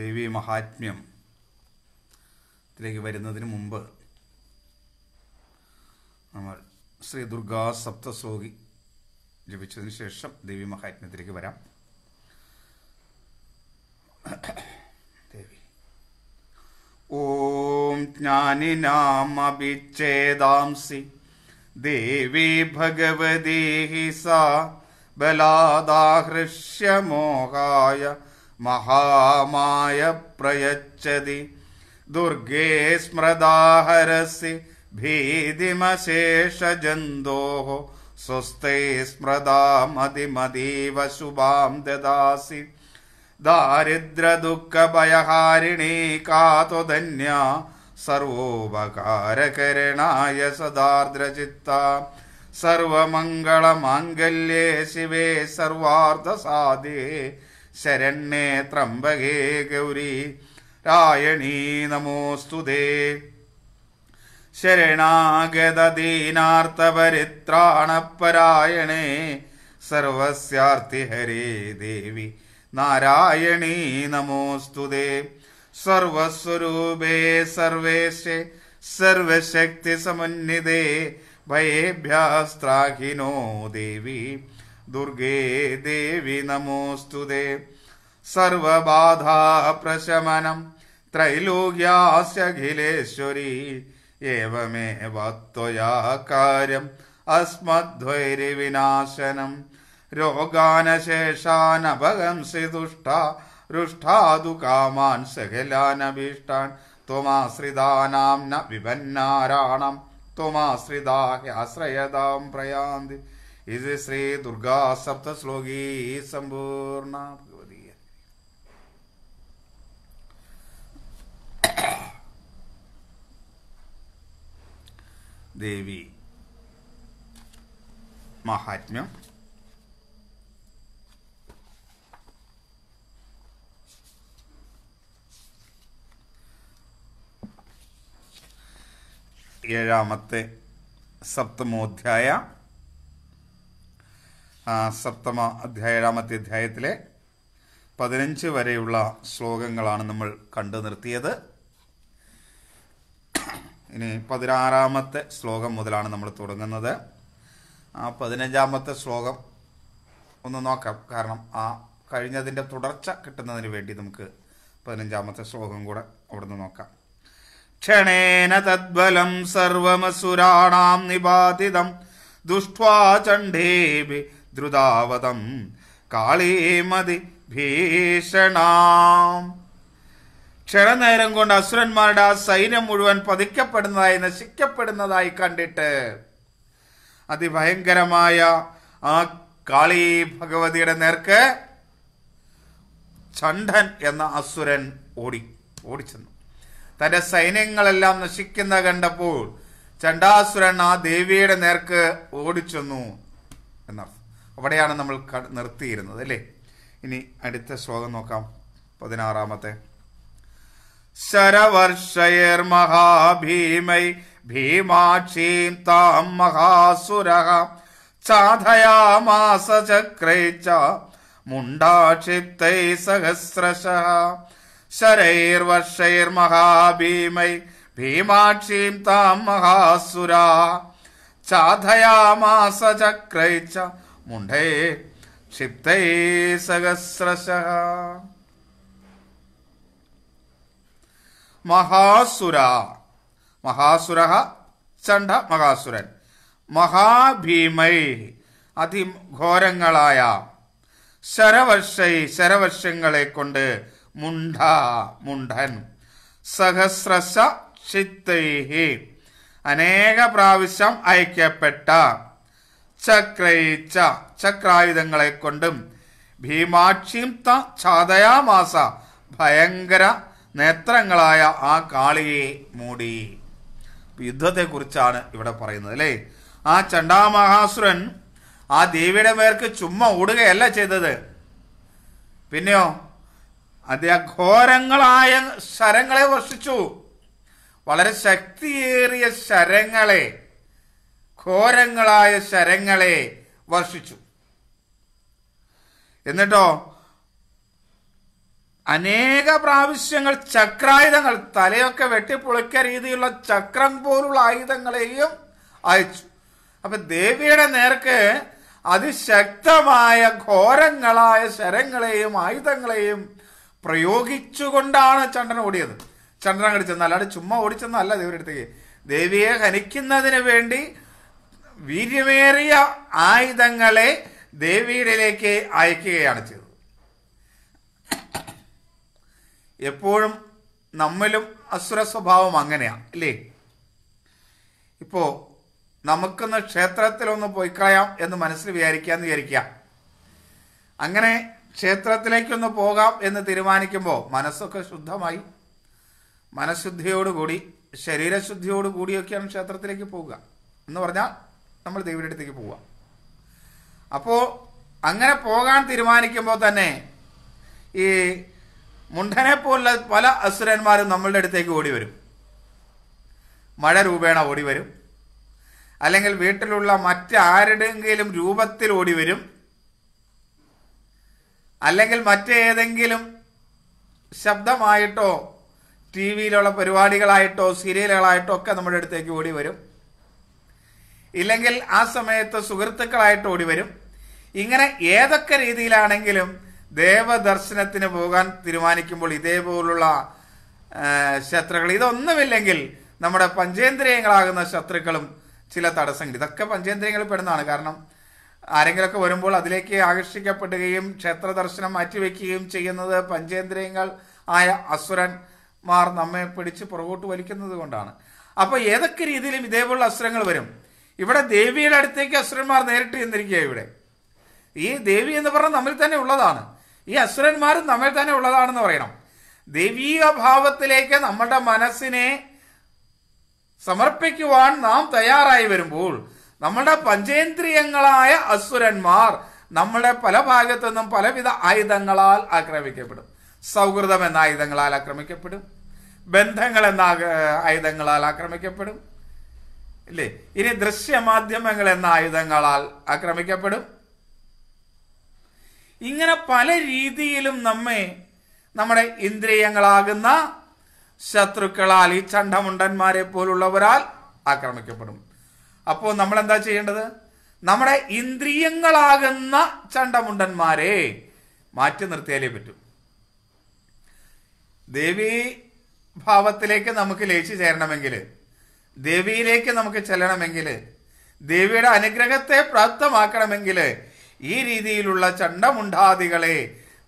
ദേവി മഹാത്മ്യത്തിലേക്ക് മഹാത്മ്യം വരുന്നതിന് മുമ്പ് നമ്മൾ ശ്രീ ദുർഗാ സപ്തശ്ലോകി ജപിച്ചതിന് ശേഷം ദേവി മഹാത്മ്യത്തിലേക്ക് വരാം ദേവി ഓം ജ്ഞാനിനാമഭിച്ഛേദാംസി ദേവി ഭഗവതീ സാ ബലാദാഹൃഷ്യ महामाय प्रयच्छति दुर्गे स्मृदाहरसि हरसि भीतिमशेषजन्तोः स्वस्थै स्मृदा शुभां ददासि दारिद्रदुःखभयहारिणी का तु धन्या सर्वोपकारकरणाय सदार्द्रचित्ता सर्वमङ्गलमाङ्गल्ये शिवे सर्वार्धसादे ശരണ്യേ ത്രംബകേ ഗൗരി രായണീ നമോസ്തുതേ ശരണാഗതദീനാർത്തപരിത്രാണപരായണേ സർവസ്യാർത്ഥി ഹരേ ദേവി നാരായണീ നമോസ്തുതേ സർവസ്വരൂപേ സർവേശേ സർവശക്തി സമുന്നിതേ ഭയേഭ്യാസ്ത്രാഹിനോ ദേവി दुर्गे देवि नमोऽस्तु दे सर्वबाधाप्रशमनं त्रैलोक्यास्यखिलेश्वरी एवमेव त्वया कार्यम् अस्मद्वैरिविनाशनं रोगानशेषानभगंसि दुष्टा रुष्ठादु कामान् सकलानभीष्टान् त्वमाश्रितानां न विभन्नाराणां त्वमाश्रिता ह्याश्रयतां प्रयान्ति इति श्री दुर्गा सप्तश्लोकी संपूर्णा भगवती देवी महात्म्य ഏഴാമത്തെ സപ്തമോധ്യായ സപ്തമ അധ്യായ ഏഴാമത്തെ അധ്യായത്തിലെ പതിനഞ്ച് വരെയുള്ള ശ്ലോകങ്ങളാണ് നമ്മൾ കണ്ടു നിർത്തിയത് ഇനി പതിനാറാമത്തെ ശ്ലോകം മുതലാണ് നമ്മൾ തുടങ്ങുന്നത് ആ പതിനഞ്ചാമത്തെ ശ്ലോകം ഒന്ന് നോക്കാം കാരണം ആ കഴിഞ്ഞതിൻ്റെ തുടർച്ച കിട്ടുന്നതിന് വേണ്ടി നമുക്ക് പതിനഞ്ചാമത്തെ ശ്ലോകം കൂടെ അവിടുന്ന് നോക്കാം ക്ഷണേന തദ്ബലം സർവമസുരാണാം നിപാതിതം ദുഷ്ടേ ധൃതാവതം കാളേമതി ഭീഷണാം ക്ഷണനേരം കൊണ്ട് അസുരന്മാരുടെ ആ സൈന്യം മുഴുവൻ പതിക്കപ്പെടുന്നതായി നശിക്കപ്പെടുന്നതായി കണ്ടിട്ട് അതിഭയങ്കരമായ ആ കാളി ഭഗവതിയുടെ നേർക്ക് ചണ്ഡൻ എന്ന അസുരൻ ഓടി ഓടിച്ചെന്നു തൻ്റെ സൈന്യങ്ങളെല്ലാം നശിക്കുന്ന കണ്ടപ്പോൾ ചണ്ഡാസുരൻ ആ ദേവിയുടെ നേർക്ക് ഓടിച്ചെന്നു എന്നർത്ഥം അവിടെയാണ് നമ്മൾ നിർത്തിയിരുന്നത് അല്ലേ ഇനി അടുത്ത ശ്ലോകം നോക്കാം പതിനാറാമത്തെ ശരവർഷയർ മഹാഭീമൈ ഭീമാക്ഷീം താം മഹാസുര ചാധയാമാസ ചക്രൈച്ച മുണ്ടാക്ഷിത്തൈ സഹസ്രശ ശരൈർവർഷൈർ മഹാഭീമൈ ഭീമാക്ഷീം താം മഹാസുര ചാധയാമാസ ചക്രൈച്ച മുണ്ടേ ക്ഷിപ്തൈ സഹസ്രശ മഹാസുര മഹാസുര ചണ്ഡ മഹാസുരൻ മഹാഭീമൈ അതിഘോരങ്ങളായ ശരവർഷൈ ശരവർഷങ്ങളെ കൊണ്ട് മുണ്ട മുണ്ടൻ സഹസ്രശ ക്ഷിത്തൈ അനേക പ്രാവശ്യം അയക്കപ്പെട്ട ചക്രയിച്ച ചക്രായുധങ്ങളെ കൊണ്ടും ഭീമാക്ഷിം ത ഛാതയാമാസ ഭയങ്കര നേത്രങ്ങളായ ആ കാളിയെ മൂടി യുദ്ധത്തെക്കുറിച്ചാണ് ഇവിടെ പറയുന്നത് അല്ലേ ആ ചണ്ടാമഹാസുരൻ ആ ദേവിയുടെ പേർക്ക് ചുമ്മാ ഓടുകയല്ല ചെയ്തത് പിന്നെയോ അദ്ദേഹം ഘോരങ്ങളായ ശരങ്ങളെ വർഷിച്ചു വളരെ ശക്തിയേറിയ ശരങ്ങളെ ഘോരങ്ങളായ ശരങ്ങളെ വർഷിച്ചു എന്നിട്ടോ അനേക പ്രാവശ്യങ്ങൾ ചക്രായുധങ്ങൾ തലയൊക്കെ വെട്ടിപ്പൊളിക്ക രീതിയിലുള്ള ചക്രം പോലുള്ള ആയുധങ്ങളെയും അയച്ചു അപ്പൊ ദേവിയുടെ നേർക്ക് അതിശക്തമായ ഘോരങ്ങളായ ശരങ്ങളെയും ആയുധങ്ങളെയും പ്രയോഗിച്ചുകൊണ്ടാണ് ചന്ദ്രൻ ഓടിയത് ചന്ദ്രൻ അങ്ങോട്ട് ചെന്നാൽ അല്ലാതെ ചുമ്മാ ഓടിച്ചെന്നല്ല ദേവിയുടെ അടുത്തേക്ക് ദേവിയെ ഹനിക്കുന്നതിന് വേണ്ടി വീര്യമേറിയ ആയുധങ്ങളെ ദേവിയിടയിലേക്ക് അയക്കുകയാണ് ചെയ്തത് എപ്പോഴും നമ്മിലും അസുര സ്വഭാവം അങ്ങനെയാണ് അല്ലേ ഇപ്പോ നമുക്കൊന്ന് ക്ഷേത്രത്തിലൊന്ന് പോയി കളയാം എന്ന് മനസ്സിൽ വിചാരിക്കാന്ന് വിചാരിക്കുക അങ്ങനെ ക്ഷേത്രത്തിലേക്കൊന്ന് പോകാം എന്ന് തീരുമാനിക്കുമ്പോൾ മനസ്സൊക്കെ ശുദ്ധമായി മനഃശുദ്ധിയോടുകൂടി ശരീരശുദ്ധിയോടുകൂടിയൊക്കെയാണ് ക്ഷേത്രത്തിലേക്ക് പോവുക എന്ന് പറഞ്ഞാൽ നമ്മൾ ദൈവയുടെ അടുത്തേക്ക് പോവാം അപ്പോൾ അങ്ങനെ പോകാൻ തീരുമാനിക്കുമ്പോൾ തന്നെ ഈ മുണ്ടനെ പോലുള്ള പല അസുരന്മാരും നമ്മളുടെ അടുത്തേക്ക് ഓടി വരും മഴ രൂപേണ ഓടി വരും അല്ലെങ്കിൽ വീട്ടിലുള്ള മറ്റാരുടെങ്കിലും രൂപത്തിൽ ഓടി വരും അല്ലെങ്കിൽ മറ്റേതെങ്കിലും ശബ്ദമായിട്ടോ ടി വിയിലുള്ള പരിപാടികളായിട്ടോ സീരിയലുകളായിട്ടോ ഒക്കെ നമ്മുടെ അടുത്തേക്ക് ഓടി വരും ഇല്ലെങ്കിൽ ആ സമയത്ത് സുഹൃത്തുക്കളായിട്ട് ഓടി വരും ഇങ്ങനെ ഏതൊക്കെ രീതിയിലാണെങ്കിലും ദേവദർശനത്തിന് പോകാൻ തീരുമാനിക്കുമ്പോൾ ഇതേപോലുള്ള ശത്രുക്കൾ ഇതൊന്നുമില്ലെങ്കിൽ നമ്മുടെ പഞ്ചേന്ദ്രിയങ്ങളാകുന്ന ശത്രുക്കളും ചില തടസ്സങ്ങൾ ഇതൊക്കെ പഞ്ചേന്ദ്രിയങ്ങളിൽ പെടുന്നതാണ് കാരണം ആരെങ്കിലൊക്കെ വരുമ്പോൾ അതിലേക്ക് ആകർഷിക്കപ്പെടുകയും ക്ഷേത്ര ദർശനം മാറ്റിവെക്കുകയും ചെയ്യുന്നത് പഞ്ചേന്ദ്രിയങ്ങൾ ആയ അസുരന്മാർ നമ്മെ പിടിച്ച് പുറകോട്ട് വലിക്കുന്നത് കൊണ്ടാണ് അപ്പോൾ ഏതൊക്കെ രീതിയിലും ഇതേപോലുള്ള അസുരങ്ങൾ വരും ഇവിടെ ദേവിയുടെ അടുത്തേക്ക് അസുരന്മാർ നേരിട്ട് ചെന്നിരിക്കുക ഇവിടെ ഈ ദേവി എന്ന് പറഞ്ഞാൽ നമ്മിൽ തന്നെ ഉള്ളതാണ് ഈ അസുരന്മാരും നമ്മിൽ തന്നെ ഉള്ളതാണെന്ന് പറയണം ദൈവീക ഭാവത്തിലേക്ക് നമ്മുടെ മനസ്സിനെ സമർപ്പിക്കുവാൻ നാം തയ്യാറായി വരുമ്പോൾ നമ്മുടെ പഞ്ചേന്ദ്രിയങ്ങളായ അസുരന്മാർ നമ്മുടെ പല നിന്നും പലവിധ ആയുധങ്ങളാൽ ആക്രമിക്കപ്പെടും സൗഹൃദം എന്ന ആയുധങ്ങളാൽ ആക്രമിക്കപ്പെടും ബന്ധങ്ങൾ എന്ന ആയുധങ്ങളാൽ ആക്രമിക്കപ്പെടും ഇല്ലേ ഇനി ദൃശ്യമാധ്യമങ്ങൾ എന്ന ആയുധങ്ങളാൽ ആക്രമിക്കപ്പെടും ഇങ്ങനെ പല രീതിയിലും നമ്മെ നമ്മുടെ ഇന്ദ്രിയങ്ങളാകുന്ന ശത്രുക്കളാൽ ഈ ചണ്ഡമുണ്ടന്മാരെ പോലുള്ളവരാൽ ആക്രമിക്കപ്പെടും അപ്പോൾ നമ്മൾ എന്താ ചെയ്യേണ്ടത് നമ്മുടെ ഇന്ദ്രിയങ്ങളാകുന്ന ചണ്ഡമുണ്ടന്മാരെ മാറ്റി നിർത്തിയാലേ പറ്റൂ ദേവീ ഭാവത്തിലേക്ക് നമുക്ക് ലയിച്ചു ചേരണമെങ്കിൽ ദേവിയിലേക്ക് നമുക്ക് ചെല്ലണമെങ്കിൽ ദേവിയുടെ അനുഗ്രഹത്തെ പ്രാപ്തമാക്കണമെങ്കിൽ ഈ രീതിയിലുള്ള ചണ്ടമുണ്ടാദികളെ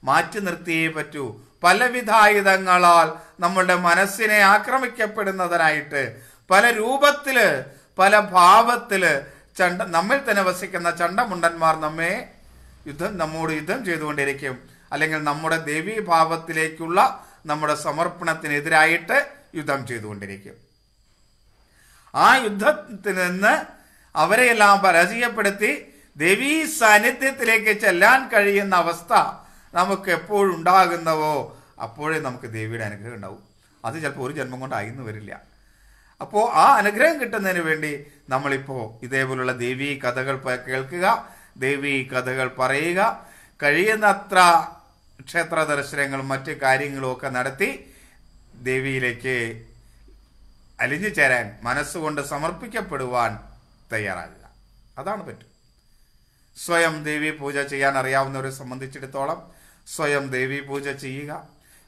മാറ്റി നിർത്തിയേ പറ്റൂ പലവിധായുധങ്ങളാൽ നമ്മളുടെ മനസ്സിനെ ആക്രമിക്കപ്പെടുന്നതിനായിട്ട് പല രൂപത്തില് പല ഭാവത്തില് ചണ്ട നമ്മിൽ തന്നെ വസിക്കുന്ന ചണ്ടമുണ്ടന്മാർ നമ്മെ യുദ്ധം നമ്മോട് യുദ്ധം ചെയ്തുകൊണ്ടിരിക്കും അല്ലെങ്കിൽ നമ്മുടെ ദേവീഭാവത്തിലേക്കുള്ള നമ്മുടെ സമർപ്പണത്തിനെതിരായിട്ട് യുദ്ധം ചെയ്തുകൊണ്ടിരിക്കും ആ യുദ്ധത്തിൽ നിന്ന് അവരെയെല്ലാം പരാജയപ്പെടുത്തി ദേവീ സാന്നിധ്യത്തിലേക്ക് ചെല്ലാൻ കഴിയുന്ന അവസ്ഥ നമുക്ക് എപ്പോഴുണ്ടാകുന്നവോ അപ്പോഴേ നമുക്ക് ദേവിയുടെ അനുഗ്രഹം ഉണ്ടാവും അത് ചിലപ്പോൾ ഒരു ജന്മം കൊണ്ട് വരില്ല അപ്പോൾ ആ അനുഗ്രഹം കിട്ടുന്നതിന് വേണ്ടി നമ്മളിപ്പോൾ ഇതേപോലുള്ള ദേവീ കഥകൾ കേൾക്കുക ദേവീ കഥകൾ പറയുക കഴിയുന്നത്ര ക്ഷേത്ര ദർശനങ്ങളും മറ്റ് കാര്യങ്ങളും ഒക്കെ നടത്തി ദേവിയിലേക്ക് അലിഞ്ഞു ചേരാൻ മനസ്സുകൊണ്ട് സമർപ്പിക്കപ്പെടുവാൻ തയ്യാറാകുക അതാണ് പറ്റും സ്വയം ദേവി പൂജ ചെയ്യാൻ അറിയാവുന്നവരെ സംബന്ധിച്ചിടത്തോളം സ്വയം ദേവി പൂജ ചെയ്യുക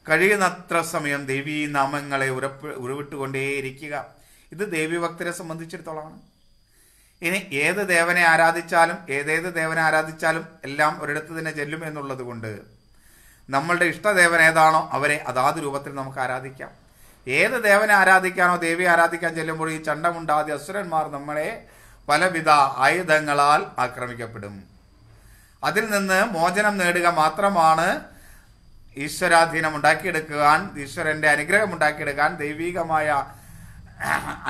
കഴിയുന്നത്ര സമയം ദേവീ നാമങ്ങളെ ഉരപ്പ് ഉരുവിട്ടുകൊണ്ടേയിരിക്കുക ഇത് ദേവി ഭക്തരെ സംബന്ധിച്ചിടത്തോളമാണ് ഇനി ഏത് ദേവനെ ആരാധിച്ചാലും ഏതേത് ദേവനെ ആരാധിച്ചാലും എല്ലാം ഒരിടത്ത് തന്നെ ചെല്ലും എന്നുള്ളത് കൊണ്ട് നമ്മളുടെ ഇഷ്ടദേവൻ ഏതാണോ അവരെ അതാത് രൂപത്തിൽ നമുക്ക് ആരാധിക്കാം ഏത് ദേവനെ ആരാധിക്കാനോ ദേവിയെ ആരാധിക്കാൻ ചെല്ലുമ്പോൾ ഈ ചണ്ടമുണ്ടാതി അസുരന്മാർ നമ്മളെ പലവിധ ആയുധങ്ങളാൽ ആക്രമിക്കപ്പെടും അതിൽ നിന്ന് മോചനം നേടുക മാത്രമാണ് ഈശ്വരാധീനം ഉണ്ടാക്കിയെടുക്കുവാൻ ഈശ്വരന്റെ അനുഗ്രഹം ഉണ്ടാക്കിയെടുക്കാൻ ദൈവികമായ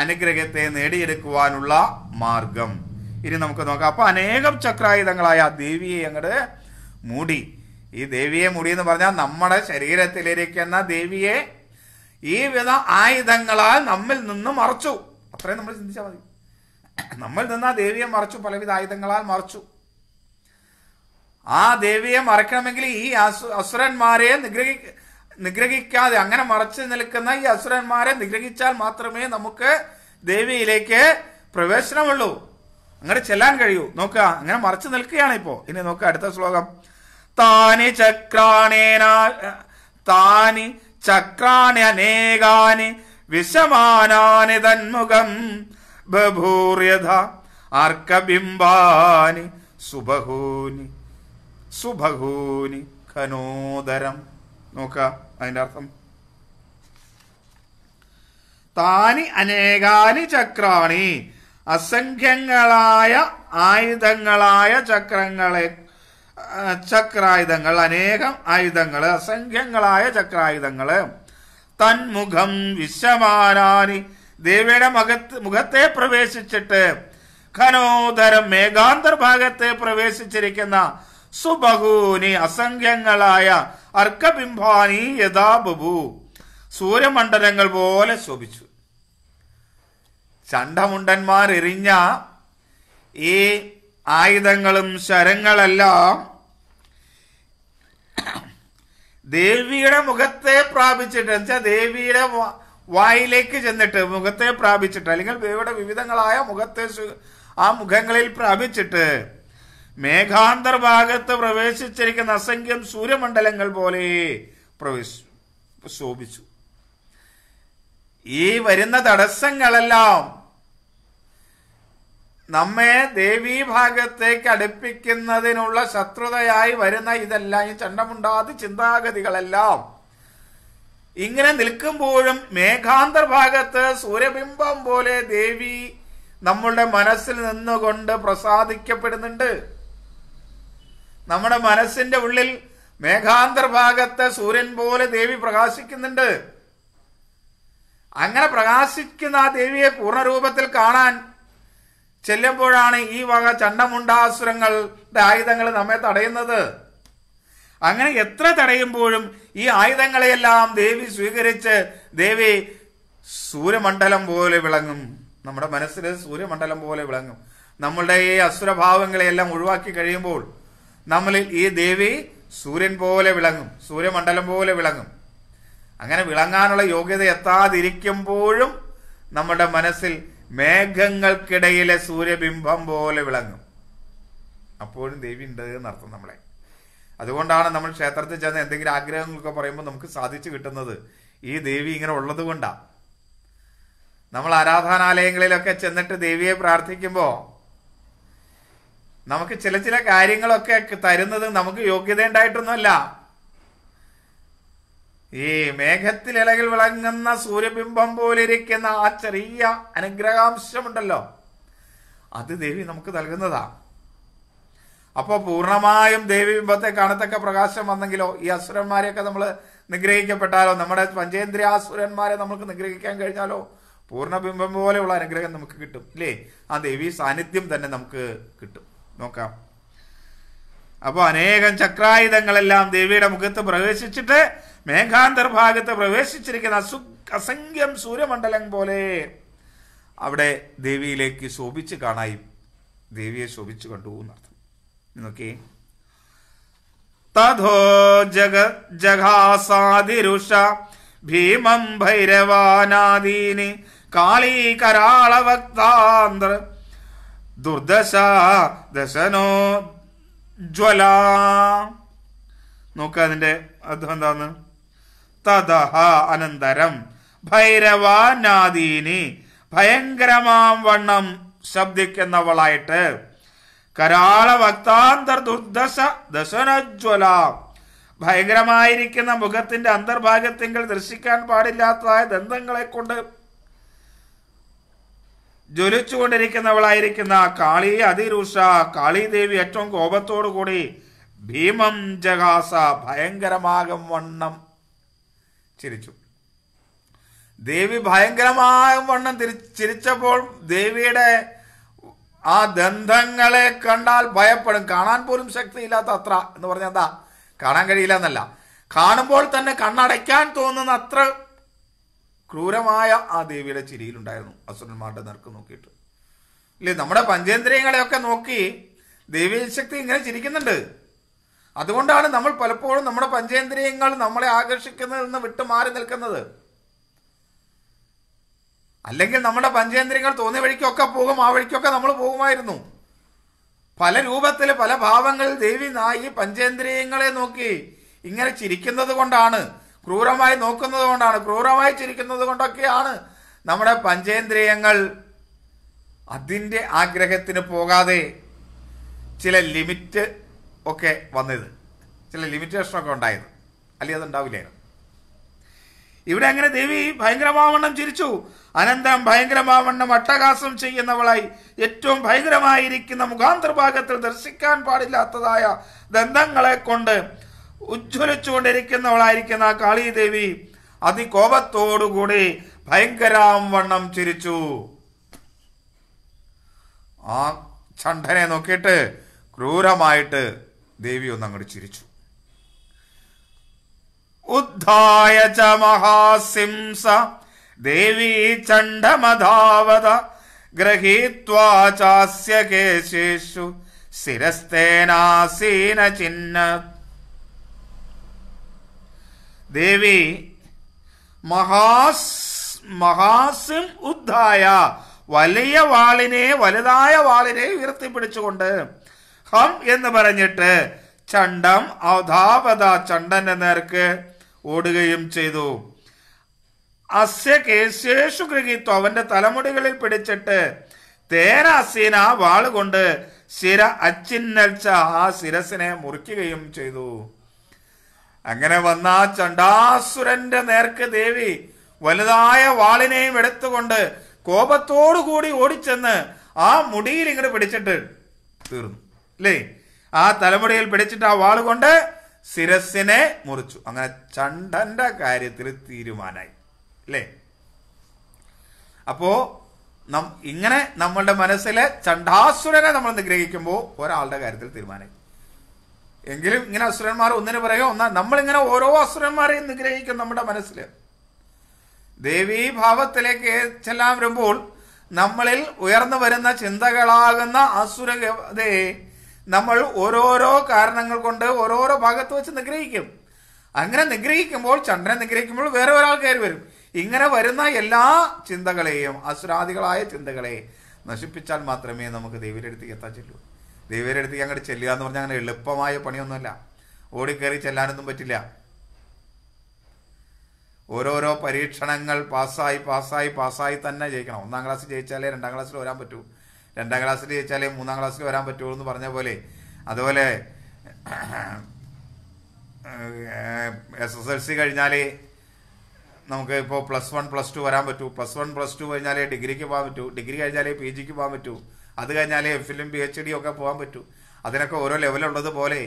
അനുഗ്രഹത്തെ നേടിയെടുക്കുവാനുള്ള മാർഗം ഇനി നമുക്ക് നോക്കാം അപ്പോൾ അനേകം ചക്രായുധങ്ങളായ ദേവിയെ അങ്ങോട്ട് മൂടി ഈ ദേവിയെ മൂടി എന്ന് പറഞ്ഞാൽ നമ്മുടെ ശരീരത്തിലിരിക്കുന്ന ദേവിയെ ഈ വിധ ആയുധങ്ങളാൽ നമ്മിൽ നിന്ന് മറച്ചു അത്രയും നമ്മൾ ചിന്തിച്ചാൽ മതി നമ്മൾ നിന്ന് ആ ദേവിയെ മറച്ചു പലവിധ ആയുധങ്ങളാൽ മറച്ചു ആ ദേവിയെ മറക്കണമെങ്കിൽ ഈ അസുരന്മാരെ നിഗ്രഹി നിഗ്രഹിക്കാതെ അങ്ങനെ മറച്ചു നിൽക്കുന്ന ഈ അസുരന്മാരെ നിഗ്രഹിച്ചാൽ മാത്രമേ നമുക്ക് ദേവിയിലേക്ക് പ്രവേശനമുള്ളൂ അങ്ങനെ ചെല്ലാൻ കഴിയൂ നോക്കുക അങ്ങനെ മറച്ചു നിൽക്കുകയാണ് ഇപ്പോ ഇനി നോക്കുക അടുത്ത ശ്ലോകം താനി ചക്രാണേനാ താനി ചക്രാണ്യനേകാനി വിഷമാനാനി തന്മുഖം ബഭൂര്യഥ ആർക്കബിംബാനി സുബഹൂനി സുബഹൂനി ഖനോദരം നോക്ക അതിന്റെ അർത്ഥം താനി അനേകാനി ചക്രാണി അസംഖ്യങ്ങളായ ആയുധങ്ങളായ ചക്രങ്ങളെ ചക്രായുധങ്ങൾ അനേകം ആയുധങ്ങൾ അസംഖ്യങ്ങളായ ചക്രായുധങ്ങൾ തന്മുഖം വിശ്വമാനാനി ദേവിയുടെ മുഖത്ത് മുഖത്തെ പ്രവേശിച്ചിട്ട് ഖനോദരം മേഘാന്തർ ഭാഗത്തെ പ്രവേശിച്ചിരിക്കുന്ന സുബഹൂനി അസംഖ്യങ്ങളായ അർക്കബിംബാനി യഥാബു സൂര്യമണ്ഡലങ്ങൾ പോലെ ശോഭിച്ചു ചണ്ടമുണ്ടന്മാർ എറിഞ്ഞ ഈ ആയുധങ്ങളും ശരങ്ങളെല്ലാം ദേവിയുടെ മുഖത്തെ പ്രാപിച്ചിട്ട് വെച്ചാൽ ദേവിയുടെ വായിലേക്ക് ചെന്നിട്ട് മുഖത്തെ പ്രാപിച്ചിട്ട് അല്ലെങ്കിൽ ദേവിയുടെ വിവിധങ്ങളായ മുഖത്തെ ആ മുഖങ്ങളിൽ പ്രാപിച്ചിട്ട് മേഘാന്തർ ഭാഗത്ത് പ്രവേശിച്ചിരിക്കുന്ന അസംഖ്യം സൂര്യമണ്ഡലങ്ങൾ പോലെ പ്രവേശിച്ചു ശോഭിച്ചു ഈ വരുന്ന തടസ്സങ്ങളെല്ലാം നമ്മെ ദേവീഭാഗത്തേക്ക് അടുപ്പിക്കുന്നതിനുള്ള ശത്രുതയായി വരുന്ന ഇതെല്ലാം ഈ ചണ്ടമുണ്ടാത്ത ചിന്താഗതികളെല്ലാം ഇങ്ങനെ നിൽക്കുമ്പോഴും മേഘാന്തർ ഭാഗത്ത് സൂര്യബിംബം പോലെ ദേവി നമ്മളുടെ മനസ്സിൽ നിന്നുകൊണ്ട് പ്രസാദിക്കപ്പെടുന്നുണ്ട് നമ്മുടെ മനസ്സിന്റെ ഉള്ളിൽ മേഘാന്തർ ഭാഗത്ത് സൂര്യൻ പോലെ ദേവി പ്രകാശിക്കുന്നുണ്ട് അങ്ങനെ പ്രകാശിക്കുന്ന ആ ദേവിയെ പൂർണ്ണരൂപത്തിൽ കാണാൻ ചെല്ലുമ്പോഴാണ് ഈ വക ചണ്ടമുണ്ടാസുരങ്ങളുടെ ആയുധങ്ങൾ നമ്മെ തടയുന്നത് അങ്ങനെ എത്ര തടയുമ്പോഴും ഈ ആയുധങ്ങളെയെല്ലാം ദേവി സ്വീകരിച്ച് ദേവി സൂര്യമണ്ഡലം പോലെ വിളങ്ങും നമ്മുടെ മനസ്സിൽ സൂര്യമണ്ഡലം പോലെ വിളങ്ങും നമ്മളുടെ ഈ അസുരഭാവങ്ങളെയെല്ലാം ഒഴിവാക്കി കഴിയുമ്പോൾ നമ്മളിൽ ഈ ദേവി സൂര്യൻ പോലെ വിളങ്ങും സൂര്യമണ്ഡലം പോലെ വിളങ്ങും അങ്ങനെ വിളങ്ങാനുള്ള യോഗ്യത എത്താതിരിക്കുമ്പോഴും നമ്മുടെ മനസ്സിൽ മേഘങ്ങൾക്കിടയിലെ സൂര്യബിംബം പോലെ വിളങ്ങും അപ്പോഴും ദേവി ഉണ്ട് എന്നർത്ഥം നമ്മളെ അതുകൊണ്ടാണ് നമ്മൾ ക്ഷേത്രത്തിൽ ചെന്ന് എന്തെങ്കിലും ആഗ്രഹങ്ങളൊക്കെ പറയുമ്പോൾ നമുക്ക് സാധിച്ചു കിട്ടുന്നത് ഈ ദേവി ഇങ്ങനെ ഉള്ളത് കൊണ്ടാണ് നമ്മൾ ആരാധനാലയങ്ങളിലൊക്കെ ചെന്നിട്ട് ദേവിയെ പ്രാർത്ഥിക്കുമ്പോൾ നമുക്ക് ചില ചില കാര്യങ്ങളൊക്കെ തരുന്നത് നമുക്ക് യോഗ്യത ഉണ്ടായിട്ടൊന്നുമല്ല ഈ മേഘത്തിൽ ഇലകൾ വിളങ്ങുന്ന സൂര്യബിംബം പോലിരിക്കുന്ന ആ ചെറിയ അനുഗ്രഹാംശമുണ്ടല്ലോ അത് ദേവി നമുക്ക് നൽകുന്നതാ അപ്പോൾ പൂർണ്ണമായും ദേവി ബിംബത്തെ കാണത്തക്ക പ്രകാശം വന്നെങ്കിലോ ഈ അസുരന്മാരെയൊക്കെ നമ്മൾ നിഗ്രഹിക്കപ്പെട്ടാലോ നമ്മുടെ പഞ്ചേന്ദ്രിയ നമുക്ക് നിഗ്രഹിക്കാൻ കഴിഞ്ഞാലോ പൂർണ്ണബിംബം പോലെയുള്ള അനുഗ്രഹം നമുക്ക് കിട്ടും ഇല്ലേ ആ ദേവി സാന്നിധ്യം തന്നെ നമുക്ക് കിട്ടും നോക്കാം അപ്പോൾ അനേകം ചക്രായുധങ്ങളെല്ലാം ദേവിയുടെ മുഖത്ത് പ്രവേശിച്ചിട്ട് മേഘാന്തർഭാഗത്ത് പ്രവേശിച്ചിരിക്കുന്ന അസു അസംഖ്യം സൂര്യമണ്ഡലം പോലെ അവിടെ ദേവിയിലേക്ക് ശോഭിച്ച് കാണായി ദേവിയെ ശോഭിച്ചു കണ്ടു എന്നർത്ഥം നോക്കി തഥോ ജഗ ജഗാസാതിരുഷ ഭീമം ഭൈരവാനാദീന് കാളീ കരാള വക്താന്ത്ര ദുർദശ ദശനോ ജ്വല നോക്കുക അതിന്റെ അർത്ഥം എന്താന്ന് തതഹ അനന്തരം ഭൈരവാനാദീനി ഭയങ്കരമാം വണ്ണം ശബ്ദിക്കുന്നവളായിട്ട് കരാള ഭക്താന്തർ ദുർദശ ദശനജ്വല ഭയങ്കരമായിരിക്കുന്ന മുഖത്തിന്റെ അന്തർഭാഗത്തെങ്കിൽ ദർശിക്കാൻ പാടില്ലാത്തതായ ദന്തങ്ങളെ കൊണ്ട് ജ്വലിച്ചുകൊണ്ടിരിക്കുന്നവളായിരിക്കുന്ന കാളി അതിരൂഷ കാളിദേവി ഏറ്റവും കോപത്തോടു കൂടി ഭീമം ജഗാസ ഭയങ്കരമാകും വണ്ണം ചിരിച്ചു ദേവി ഭയങ്കരമായ വണ്ണം ചിരിച്ചപ്പോൾ ദേവിയുടെ ആ ദന്തങ്ങളെ കണ്ടാൽ ഭയപ്പെടും കാണാൻ പോലും ശക്തിയില്ലാത്ത അത്ര എന്ന് പറഞ്ഞ എന്താ കാണാൻ കഴിയില്ല എന്നല്ല കാണുമ്പോൾ തന്നെ കണ്ണടയ്ക്കാൻ തോന്നുന്ന അത്ര ക്രൂരമായ ആ ദേവിയുടെ ചിരിയിലുണ്ടായിരുന്നു അസുരന്മാരുടെ നിർക്ക് നോക്കിയിട്ട് ഇല്ലേ നമ്മുടെ പഞ്ചേന്ദ്രിയങ്ങളെയൊക്കെ നോക്കി ദേവീശക്തി ഇങ്ങനെ ചിരിക്കുന്നുണ്ട് അതുകൊണ്ടാണ് നമ്മൾ പലപ്പോഴും നമ്മുടെ പഞ്ചേന്ദ്രിയങ്ങൾ നമ്മളെ ആകർഷിക്കുന്നതിൽ നിന്ന് വിട്ടു മാറി നിൽക്കുന്നത് അല്ലെങ്കിൽ നമ്മുടെ പഞ്ചേന്ദ്രിയങ്ങൾ തോന്നിയ വഴിക്കൊക്കെ പോകും ആ വഴിക്കൊക്കെ നമ്മൾ പോകുമായിരുന്നു പല രൂപത്തിൽ പല ഭാവങ്ങളിൽ ദേവി നായി പഞ്ചേന്ദ്രിയങ്ങളെ നോക്കി ഇങ്ങനെ ചിരിക്കുന്നത് കൊണ്ടാണ് ക്രൂരമായി നോക്കുന്നത് കൊണ്ടാണ് ക്രൂരമായി ചിരിക്കുന്നത് കൊണ്ടൊക്കെയാണ് നമ്മുടെ പഞ്ചേന്ദ്രിയങ്ങൾ അതിൻ്റെ ആഗ്രഹത്തിന് പോകാതെ ചില ലിമിറ്റ് ഒക്കെ വന്നത് ചില ലിമിറ്റേഷനൊക്കെ ഉണ്ടായത് അല്ലെങ്കിൽ അതുണ്ടാവില്ലായിരുന്നു ഇവിടെ അങ്ങനെ ദേവി ഭയങ്കരമാവണ്ണം ചിരിച്ചു അനന്തരം ഭയങ്കരമാവണ്ണം അട്ടഹാസം ചെയ്യുന്നവളായി ഏറ്റവും ഭയങ്കരമായിരിക്കുന്ന മുഖാന്തർഭാഗത്തിൽ ദർശിക്കാൻ പാടില്ലാത്തതായ ദന്തങ്ങളെ കൊണ്ട് ഉജ്ജ്വലിച്ചുകൊണ്ടിരിക്കുന്നവളായിരിക്കുന്ന കാളീദേവി അതികോപത്തോടുകൂടി ഭയങ്കരാവണ്ണം ചിരിച്ചു ആ ചണ്ഡനെ നോക്കിയിട്ട് ക്രൂരമായിട്ട് ദേവി ഒന്ന് അങ്ങോട്ട് ചിരിച്ചു ഉദ്ധായ ച മഹാസിംസ ദേവി ചണ്ഡമധാവത ഗ്രഹീത്വാചാസ്യകേശേഷു ചാസ്യ ശിരസ്തേനാസീന ചിഹ്ന ദേവി മഹാസ് മഹാസിം ഉദ്ധായ വലിയ വാളിനെ വലുതായ വാളിനെ ഉയർത്തിപ്പിടിച്ചുകൊണ്ട് ഹം എന്ന് പറഞ്ഞിട്ട് ചണ്ഡം അവധാവത ചണ്ടന്റെ നേർക്ക് ഓടുകയും ചെയ്തു അസ്യ കേശേഷു ഗൃഹീത്തു അവന്റെ തലമുടികളിൽ പിടിച്ചിട്ട് തേരാസീന വാളുകൊണ്ട് ശിര അച്ചിന്നൽച്ച ആ ശിരസിനെ മുറിക്കുകയും ചെയ്തു അങ്ങനെ വന്ന ചണ്ടാസുരന്റെ നേർക്ക് ദേവി വലുതായ വാളിനെയും എടുത്തുകൊണ്ട് കോപത്തോടുകൂടി ഓടിച്ചെന്ന് ആ മുടിയിൽ ഇങ്ങനെ പിടിച്ചിട്ട് തീർന്നു അല്ലേ ആ തലമുടിയിൽ പിടിച്ചിട്ട് ആ വാളുകൊണ്ട് ശിരസിനെ മുറിച്ചു അങ്ങനെ ചണ്ടന്റെ കാര്യത്തിൽ തീരുമാനമായി അല്ലേ അപ്പോ ഇങ്ങനെ നമ്മളുടെ മനസ്സിലെ ചണ്ടാസുരനെ നമ്മൾ നിഗ്രഹിക്കുമ്പോൾ ഒരാളുടെ കാര്യത്തിൽ തീരുമാനമായി എങ്കിലും ഇങ്ങനെ അസുരന്മാർ ഒന്നിനു പറയോ ഒന്നാ നമ്മളിങ്ങനെ ഓരോ അസുരന്മാരെയും നിഗ്രഹിക്കും നമ്മുടെ മനസ്സിൽ ദേവീഭാവത്തിലേക്ക് ചെല്ലാൻ വരുമ്പോൾ നമ്മളിൽ ഉയർന്നു വരുന്ന ചിന്തകളാകുന്ന അസുരതയെ നമ്മൾ ഓരോരോ കാരണങ്ങൾ കൊണ്ട് ഓരോരോ ഭാഗത്ത് വെച്ച് നിഗ്രഹിക്കും അങ്ങനെ നിഗ്രഹിക്കുമ്പോൾ ചന്ദ്രൻ നിഗ്രഹിക്കുമ്പോൾ വേറെ ഒരാൾ കയറി വരും ഇങ്ങനെ വരുന്ന എല്ലാ ചിന്തകളെയും അസുരാദികളായ ചിന്തകളെ നശിപ്പിച്ചാൽ മാത്രമേ നമുക്ക് ദൈവരുടെ അടുത്തേക്ക് എത്താൻ ചെല്ലൂ ദൈവരുടെ അടുത്തേക്ക് അങ്ങോട്ട് ചെല്ലുക എന്ന് പറഞ്ഞാൽ അങ്ങനെ എളുപ്പമായ പണിയൊന്നുമല്ല ഓടിക്കയറി ചെല്ലാനൊന്നും പറ്റില്ല ഓരോരോ പരീക്ഷണങ്ങൾ പാസ്സായി പാസ്സായി പാസ്സായി തന്നെ ജയിക്കണം ഒന്നാം ക്ലാസ് ജയിച്ചാലേ രണ്ടാം ക്ലാസ്സിൽ വരാൻ പറ്റൂ രണ്ടാം ക്ലാസ്സിൽ ചോദിച്ചാലേ മൂന്നാം ക്ലാസ്സിൽ വരാൻ പറ്റുള്ളൂ എന്ന് പറഞ്ഞ പോലെ അതുപോലെ എസ് എസ് എൽ സി കഴിഞ്ഞാലേ നമുക്ക് ഇപ്പോൾ പ്ലസ് വൺ പ്ലസ് ടു വരാൻ പറ്റൂ പ്ലസ് വൺ പ്ലസ് ടു കഴിഞ്ഞാലേ ഡിഗ്രിക്ക് പോകാൻ പറ്റൂ ഡിഗ്രി കഴിഞ്ഞാലേ പി ജിക്ക് പോകാൻ പറ്റൂ അത് കഴിഞ്ഞാലേ എഫിലും പി എച്ച് ഡിയും ഒക്കെ പോകാൻ പറ്റൂ അതിനൊക്കെ ഓരോ ലെവലുള്ളത് പോലെ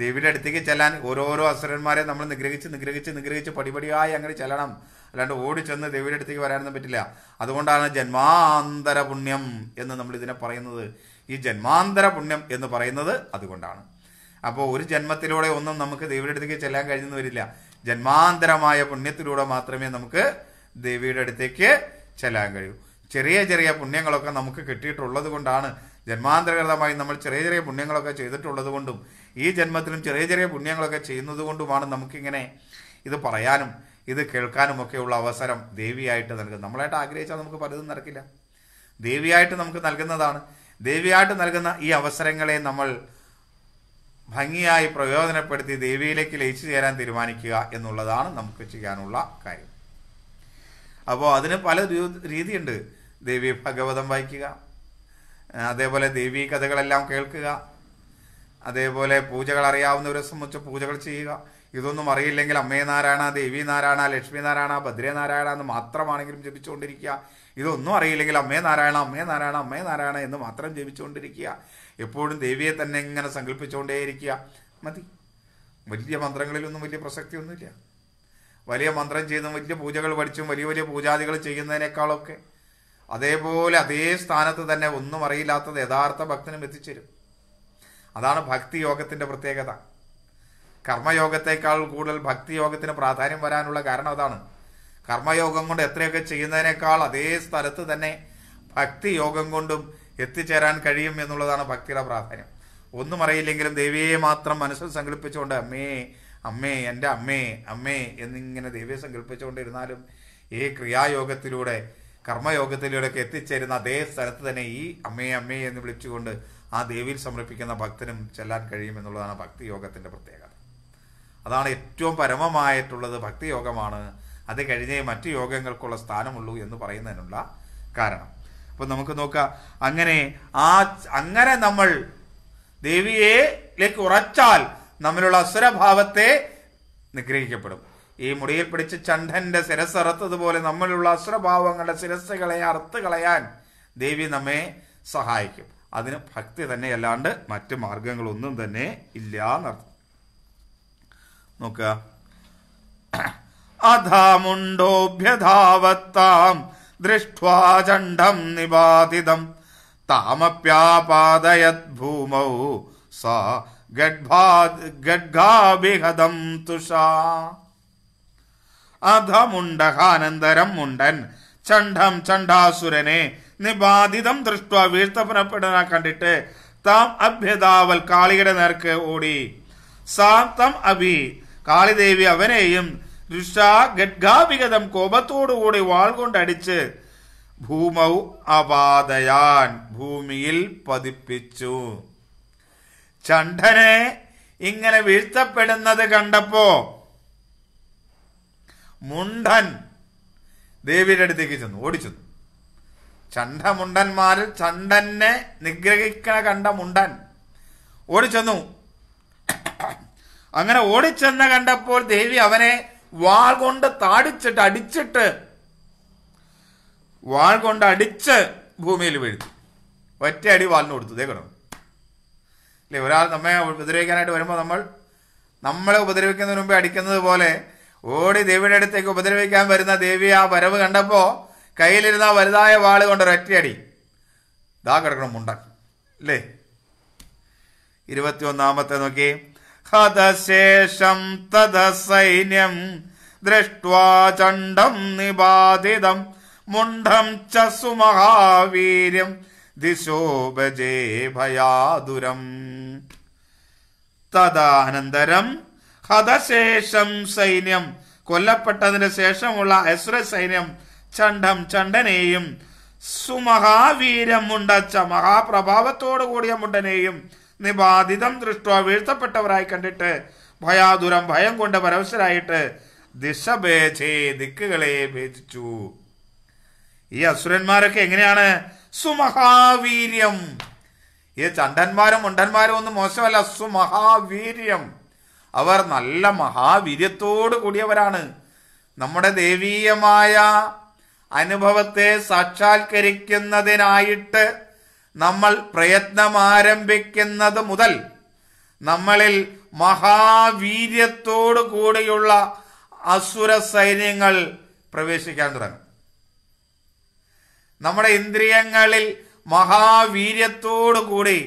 ദേവിയുടെ അടുത്തേക്ക് ചെല്ലാൻ ഓരോരോ അസുരന്മാരെ നമ്മൾ നിഗ്രഹിച്ച് നിഗ്രഹിച്ച് നിഗ്രഹിച്ച് പടിപടിയായി അങ്ങനെ ചെല്ലണം അല്ലാണ്ട് ഓടിച്ചെന്ന് ദേവിയുടെ അടുത്തേക്ക് വരാനൊന്നും പറ്റില്ല അതുകൊണ്ടാണ് ജന്മാന്തര പുണ്യം എന്ന് നമ്മൾ ഇതിനെ പറയുന്നത് ഈ ജന്മാന്തര പുണ്യം എന്ന് പറയുന്നത് അതുകൊണ്ടാണ് അപ്പോൾ ഒരു ജന്മത്തിലൂടെ ഒന്നും നമുക്ക് ദേവിയുടെ അടുത്തേക്ക് ചെല്ലാൻ കഴിഞ്ഞെന്ന് വരില്ല ജന്മാന്തരമായ പുണ്യത്തിലൂടെ മാത്രമേ നമുക്ക് ദേവിയുടെ അടുത്തേക്ക് ചെല്ലാൻ കഴിയൂ ചെറിയ ചെറിയ പുണ്യങ്ങളൊക്കെ നമുക്ക് കിട്ടിയിട്ടുള്ളത് കൊണ്ടാണ് ജന്മാന്തരകൃതമായി നമ്മൾ ചെറിയ ചെറിയ പുണ്യങ്ങളൊക്കെ ചെയ്തിട്ടുള്ളത് കൊണ്ടും ഈ ജന്മത്തിലും ചെറിയ ചെറിയ പുണ്യങ്ങളൊക്കെ ചെയ്യുന്നത് കൊണ്ടുമാണ് നമുക്കിങ്ങനെ ഇത് പറയാനും ഇത് കേൾക്കാനുമൊക്കെയുള്ള അവസരം ദേവിയായിട്ട് നൽകും നമ്മളായിട്ട് ആഗ്രഹിച്ചാൽ നമുക്ക് പലതും നടക്കില്ല ദേവിയായിട്ട് നമുക്ക് നൽകുന്നതാണ് ദേവിയായിട്ട് നൽകുന്ന ഈ അവസരങ്ങളെ നമ്മൾ ഭംഗിയായി പ്രയോജനപ്പെടുത്തി ദേവിയിലേക്ക് ലയിച്ചു ചേരാൻ തീരുമാനിക്കുക എന്നുള്ളതാണ് നമുക്ക് ചെയ്യാനുള്ള കാര്യം അപ്പോൾ അതിന് പല രീതിയുണ്ട് ദേവി ഭഗവതം വായിക്കുക അതേപോലെ ദേവീ കഥകളെല്ലാം കേൾക്കുക അതേപോലെ പൂജകൾ അറിയാവുന്നവരെ സംബന്ധിച്ച് പൂജകൾ ചെയ്യുക ഇതൊന്നും അറിയില്ലെങ്കിൽ അമ്മയെ നാരായണ ദേവി നാരായണ ലക്ഷ്മി നാരായണ ഭദ്രേ നാരായണ എന്ന് മാത്രമാണെങ്കിലും ജപിച്ചുകൊണ്ടിരിക്കുക ഇതൊന്നും അറിയില്ലെങ്കിൽ അമ്മയെ നാരായണ അമ്മയെ നാരായണ അമ്മയെ നാരായണ എന്ന് മാത്രം ജപിച്ചുകൊണ്ടിരിക്കുക എപ്പോഴും ദേവിയെ തന്നെ ഇങ്ങനെ സങ്കല്പിച്ചുകൊണ്ടേയിരിക്കുക മതി വലിയ മന്ത്രങ്ങളിലൊന്നും വലിയ പ്രസക്തിയൊന്നുമില്ല വലിയ മന്ത്രം ചെയ്തും വലിയ പൂജകൾ പഠിച്ചും വലിയ വലിയ പൂജാദികൾ ചെയ്യുന്നതിനേക്കാളൊക്കെ അതേപോലെ അതേ സ്ഥാനത്ത് തന്നെ ഒന്നും അറിയില്ലാത്തത് യഥാർത്ഥ ഭക്തനും എത്തിച്ചേരും അതാണ് ഭക്തി യോഗത്തിൻ്റെ പ്രത്യേകത കർമ്മയോഗത്തെക്കാൾ കൂടുതൽ ഭക്തിയോഗത്തിന് പ്രാധാന്യം വരാനുള്ള കാരണം അതാണ് കർമ്മയോഗം കൊണ്ട് എത്രയൊക്കെ ചെയ്യുന്നതിനേക്കാൾ അതേ സ്ഥലത്ത് തന്നെ ഭക്തി യോഗം കൊണ്ടും എത്തിച്ചേരാൻ കഴിയും എന്നുള്ളതാണ് ഭക്തിയുടെ പ്രാധാന്യം ഒന്നും അറിയില്ലെങ്കിലും ദേവിയെ മാത്രം മനസ്സിൽ സങ്കല്പിച്ചുകൊണ്ട് അമ്മേ അമ്മേ എൻ്റെ അമ്മേ അമ്മേ എന്നിങ്ങനെ ദേവിയെ സങ്കല്പിച്ചുകൊണ്ടിരുന്നാലും ഈ ക്രിയായോഗത്തിലൂടെ കർമ്മയോഗത്തിലൂടെയൊക്കെ എത്തിച്ചേരുന്ന അതേ സ്ഥലത്ത് തന്നെ ഈ അമ്മേ അമ്മേ എന്ന് വിളിച്ചുകൊണ്ട് ആ ദേവിയിൽ സമർപ്പിക്കുന്ന ഭക്തനും ചെല്ലാൻ കഴിയുമെന്നുള്ളതാണ് ഭക്തി യോഗത്തിൻ്റെ പ്രത്യേകത അതാണ് ഏറ്റവും പരമമായിട്ടുള്ളത് ഭക്തിയോഗമാണ് അത് കഴിഞ്ഞേ മറ്റു യോഗങ്ങൾക്കുള്ള സ്ഥാനമുള്ളൂ എന്ന് പറയുന്നതിനുള്ള കാരണം അപ്പോൾ നമുക്ക് നോക്കുക അങ്ങനെ ആ അങ്ങനെ നമ്മൾ ദേവിയേലേക്ക് ഉറച്ചാൽ നമ്മളുള്ള അസുരഭാവത്തെ നിഗ്രഹിക്കപ്പെടും ഈ മുടിയിൽ പിടിച്ച് ചണ്ഡന്റെ ശിരസ് അറുത്തതുപോലെ നമ്മളുള്ള അസുരഭാവങ്ങളുടെ കളയാൻ അറുത്ത് കളയാൻ ദേവി നമ്മെ സഹായിക്കും അതിന് ഭക്തി തന്നെ അല്ലാണ്ട് മറ്റ് മാർഗങ്ങളൊന്നും തന്നെ ഇല്ല എന്നർത്ഥം നോക്കുക അധാമുണ്ടോഭ്യധാവത്താം ദൃഷ്ടം ചണ്ഡം നിബാധിതം താമപ്യാപാദയത് ഭൂമൗ സാ ഗഡ്ഗാഭിഹതം തുഷാ അധമുണ്ടഹാനന്തരം മുണ്ടൻ ചണ്ഡം ചണ്ഡാസുരനെ നിബാധിതം ദൃഷ്ട വീഴ്ത്തപ്പെടപ്പെടാൻ കണ്ടിട്ട് താം അഭ്യതാവൽ കാളിയുടെ നേർക്ക് ഓടി സാ തം അഭി കാളിദേവി അവനെയും ഋഷാഗഡ്ഗാവിഗതം കോപത്തോടുകൂടി വാൾ കൊണ്ടടിച്ച് ഭൂമൗ അപാതയാൻ ഭൂമിയിൽ പതിപ്പിച്ചു ചണ്ഡനെ ഇങ്ങനെ വീഴ്ത്തപ്പെടുന്നത് കണ്ടപ്പോ മുണ്ടൻ ദേവിയുടെ അടുത്തേക്ക് ചെന്നു ഓടിച്ചു മുണ്ടന്മാർ ചണ്ഡനെ നിഗ്രഹിക്കണ കണ്ട മുണ്ടൻ ഓടിച്ചെന്നു അങ്ങനെ ഓടിച്ചെന്ന് കണ്ടപ്പോൾ ദേവി അവനെ വാൾ കൊണ്ട് താടിച്ചിട്ട് അടിച്ചിട്ട് വാൾ കൊണ്ട് അടിച്ച് ഭൂമിയിൽ വീഴ്ത്തി ഒറ്റ അടി വാളിന് കൊടുത്തു ഇതേ കിടന്നു അല്ലേ ഒരാൾ നമ്മെ ഉപദ്രവിക്കാനായിട്ട് വരുമ്പോൾ നമ്മൾ നമ്മളെ ഉപദ്രവിക്കുന്നതിന് മുമ്പേ അടിക്കുന്നത് പോലെ ഓടി ദേവിയുടെ അടുത്തേക്ക് ഉപദ്രവിക്കാൻ വരുന്ന ദേവി ആ വരവ് കണ്ടപ്പോൾ കയ്യിലിരുന്ന വലുതായ വാൾ കൊണ്ട് ഒരൊറ്റയടി ദാ കിടക്കണം മുണ്ടാക്കി അല്ലേ ഇരുപത്തി ഒന്നാമത്തെ നോക്കി ഹതശേഷം തത സൈന്യം ദൃഷ്ട്വാ ചണ്ഡം നിബാധിതം മുണ്ഡം ച സുമഹാവീര്യം ദിശോപജേ ഭയാതുരം തദാനന്തരം ഹതശേഷം സൈന്യം കൊല്ലപ്പെട്ടതിന് ശേഷമുള്ള അസുര സൈന്യം ചണ്ഡം ചണ്ടനെയും സുമഹാവീരം മുണ്ടച്ച മഹാപ്രഭാവത്തോടു കൂടിയ മുണ്ടനെയും നിബാധിതം ദൃഷ്ടോ വീഴ്ത്തപ്പെട്ടവരായി കണ്ടിട്ട് ഭയാതുരം ഭയം കൊണ്ട് പരവശരായിട്ട് ദിശഭേദേ ദിക്കുകളെ ഭേദിച്ചു ഈ അസുരന്മാരൊക്കെ എങ്ങനെയാണ് സുമഹാവീര്യം ഈ ചണ്ടന്മാരും മുണ്ടന്മാരും ഒന്നും മോശമല്ല സുമഹാവീര്യം അവർ നല്ല മഹാവീര്യത്തോട് കൂടിയവരാണ് നമ്മുടെ ദേവീയമായ അനുഭവത്തെ സാക്ഷാത്കരിക്കുന്നതിനായിട്ട് നമ്മൾ പ്രയത്നം ആരംഭിക്കുന്നത് മുതൽ നമ്മളിൽ മഹാവീര്യത്തോടു കൂടിയുള്ള അസുര സൈന്യങ്ങൾ പ്രവേശിക്കാൻ തുടങ്ങും നമ്മുടെ ഇന്ദ്രിയങ്ങളിൽ മഹാവീര്യത്തോടു കൂടി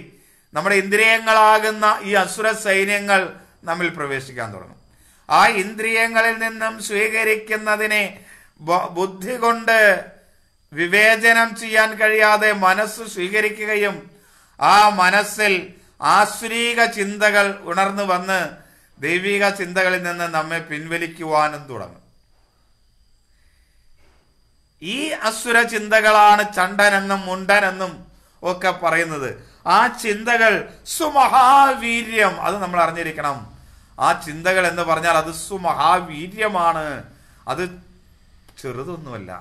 നമ്മുടെ ഇന്ദ്രിയങ്ങളാകുന്ന ഈ അസുര സൈന്യങ്ങൾ നമ്മിൽ പ്രവേശിക്കാൻ തുടങ്ങും ആ ഇന്ദ്രിയങ്ങളിൽ നിന്നും സ്വീകരിക്കുന്നതിനെ ബുദ്ധി കൊണ്ട് വിവേചനം ചെയ്യാൻ കഴിയാതെ മനസ്സ് സ്വീകരിക്കുകയും ആ മനസ്സിൽ ആശ്രീക ചിന്തകൾ ഉണർന്നു വന്ന് ദൈവിക ചിന്തകളിൽ നിന്ന് നമ്മെ പിൻവലിക്കുവാനും തുടങ്ങും ഈ അസുര ചിന്തകളാണ് ചണ്ടനെന്നും മുണ്ടനെന്നും ഒക്കെ പറയുന്നത് ആ ചിന്തകൾ സുമഹാവീര്യം അത് നമ്മൾ അറിഞ്ഞിരിക്കണം ആ ചിന്തകൾ എന്ന് പറഞ്ഞാൽ അത് സുമഹാവീര്യമാണ് അത് ചെറുതൊന്നുമല്ല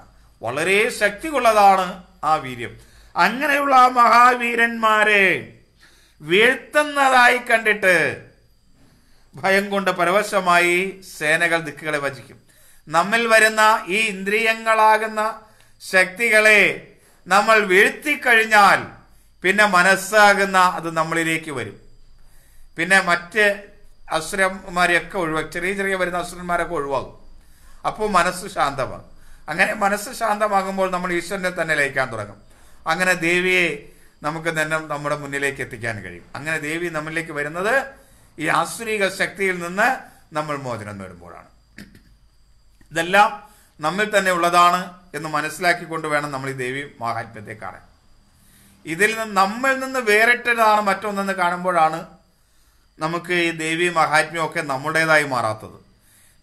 വളരെ ശക്തിയുള്ളതാണ് ആ വീര്യം അങ്ങനെയുള്ള ആ മഹാവീരന്മാരെ വീഴ്ത്തുന്നതായി കണ്ടിട്ട് ഭയം കൊണ്ട് പരവശമായി സേനകൾ ദിക്കുകളെ വചിക്കും നമ്മിൽ വരുന്ന ഈ ഇന്ദ്രിയങ്ങളാകുന്ന ശക്തികളെ നമ്മൾ കഴിഞ്ഞാൽ പിന്നെ മനസ്സാകുന്ന അത് നമ്മളിലേക്ക് വരും പിന്നെ മറ്റ് അസുരന്മാരെയൊക്കെ ഒഴിവാക്കും ചെറിയ ചെറിയ വരുന്ന അസുരന്മാരൊക്കെ ഒഴിവാകും അപ്പോൾ മനസ്സ് ശാന്തമാകും അങ്ങനെ മനസ്സ് ശാന്തമാകുമ്പോൾ നമ്മൾ ഈശ്വരനെ തന്നെ ലയിക്കാൻ തുടങ്ങും അങ്ങനെ ദേവിയെ നമുക്ക് തന്നെ നമ്മുടെ മുന്നിലേക്ക് എത്തിക്കാൻ കഴിയും അങ്ങനെ ദേവി നമ്മളിലേക്ക് വരുന്നത് ഈ ആസുരിക ശക്തിയിൽ നിന്ന് നമ്മൾ മോചനം നേടുമ്പോഴാണ് ഇതെല്ലാം നമ്മിൽ തന്നെ ഉള്ളതാണ് എന്ന് മനസ്സിലാക്കിക്കൊണ്ട് വേണം നമ്മൾ ഈ ദേവി മഹാത്മ്യത്തെ കാണാൻ ഇതിൽ നിന്ന് നമ്മിൽ നിന്ന് വേറിട്ടതാണ് മറ്റൊന്നെന്ന് കാണുമ്പോഴാണ് നമുക്ക് ഈ ദേവി മഹാത്മ്യമൊക്കെ നമ്മുടേതായി മാറാത്തത്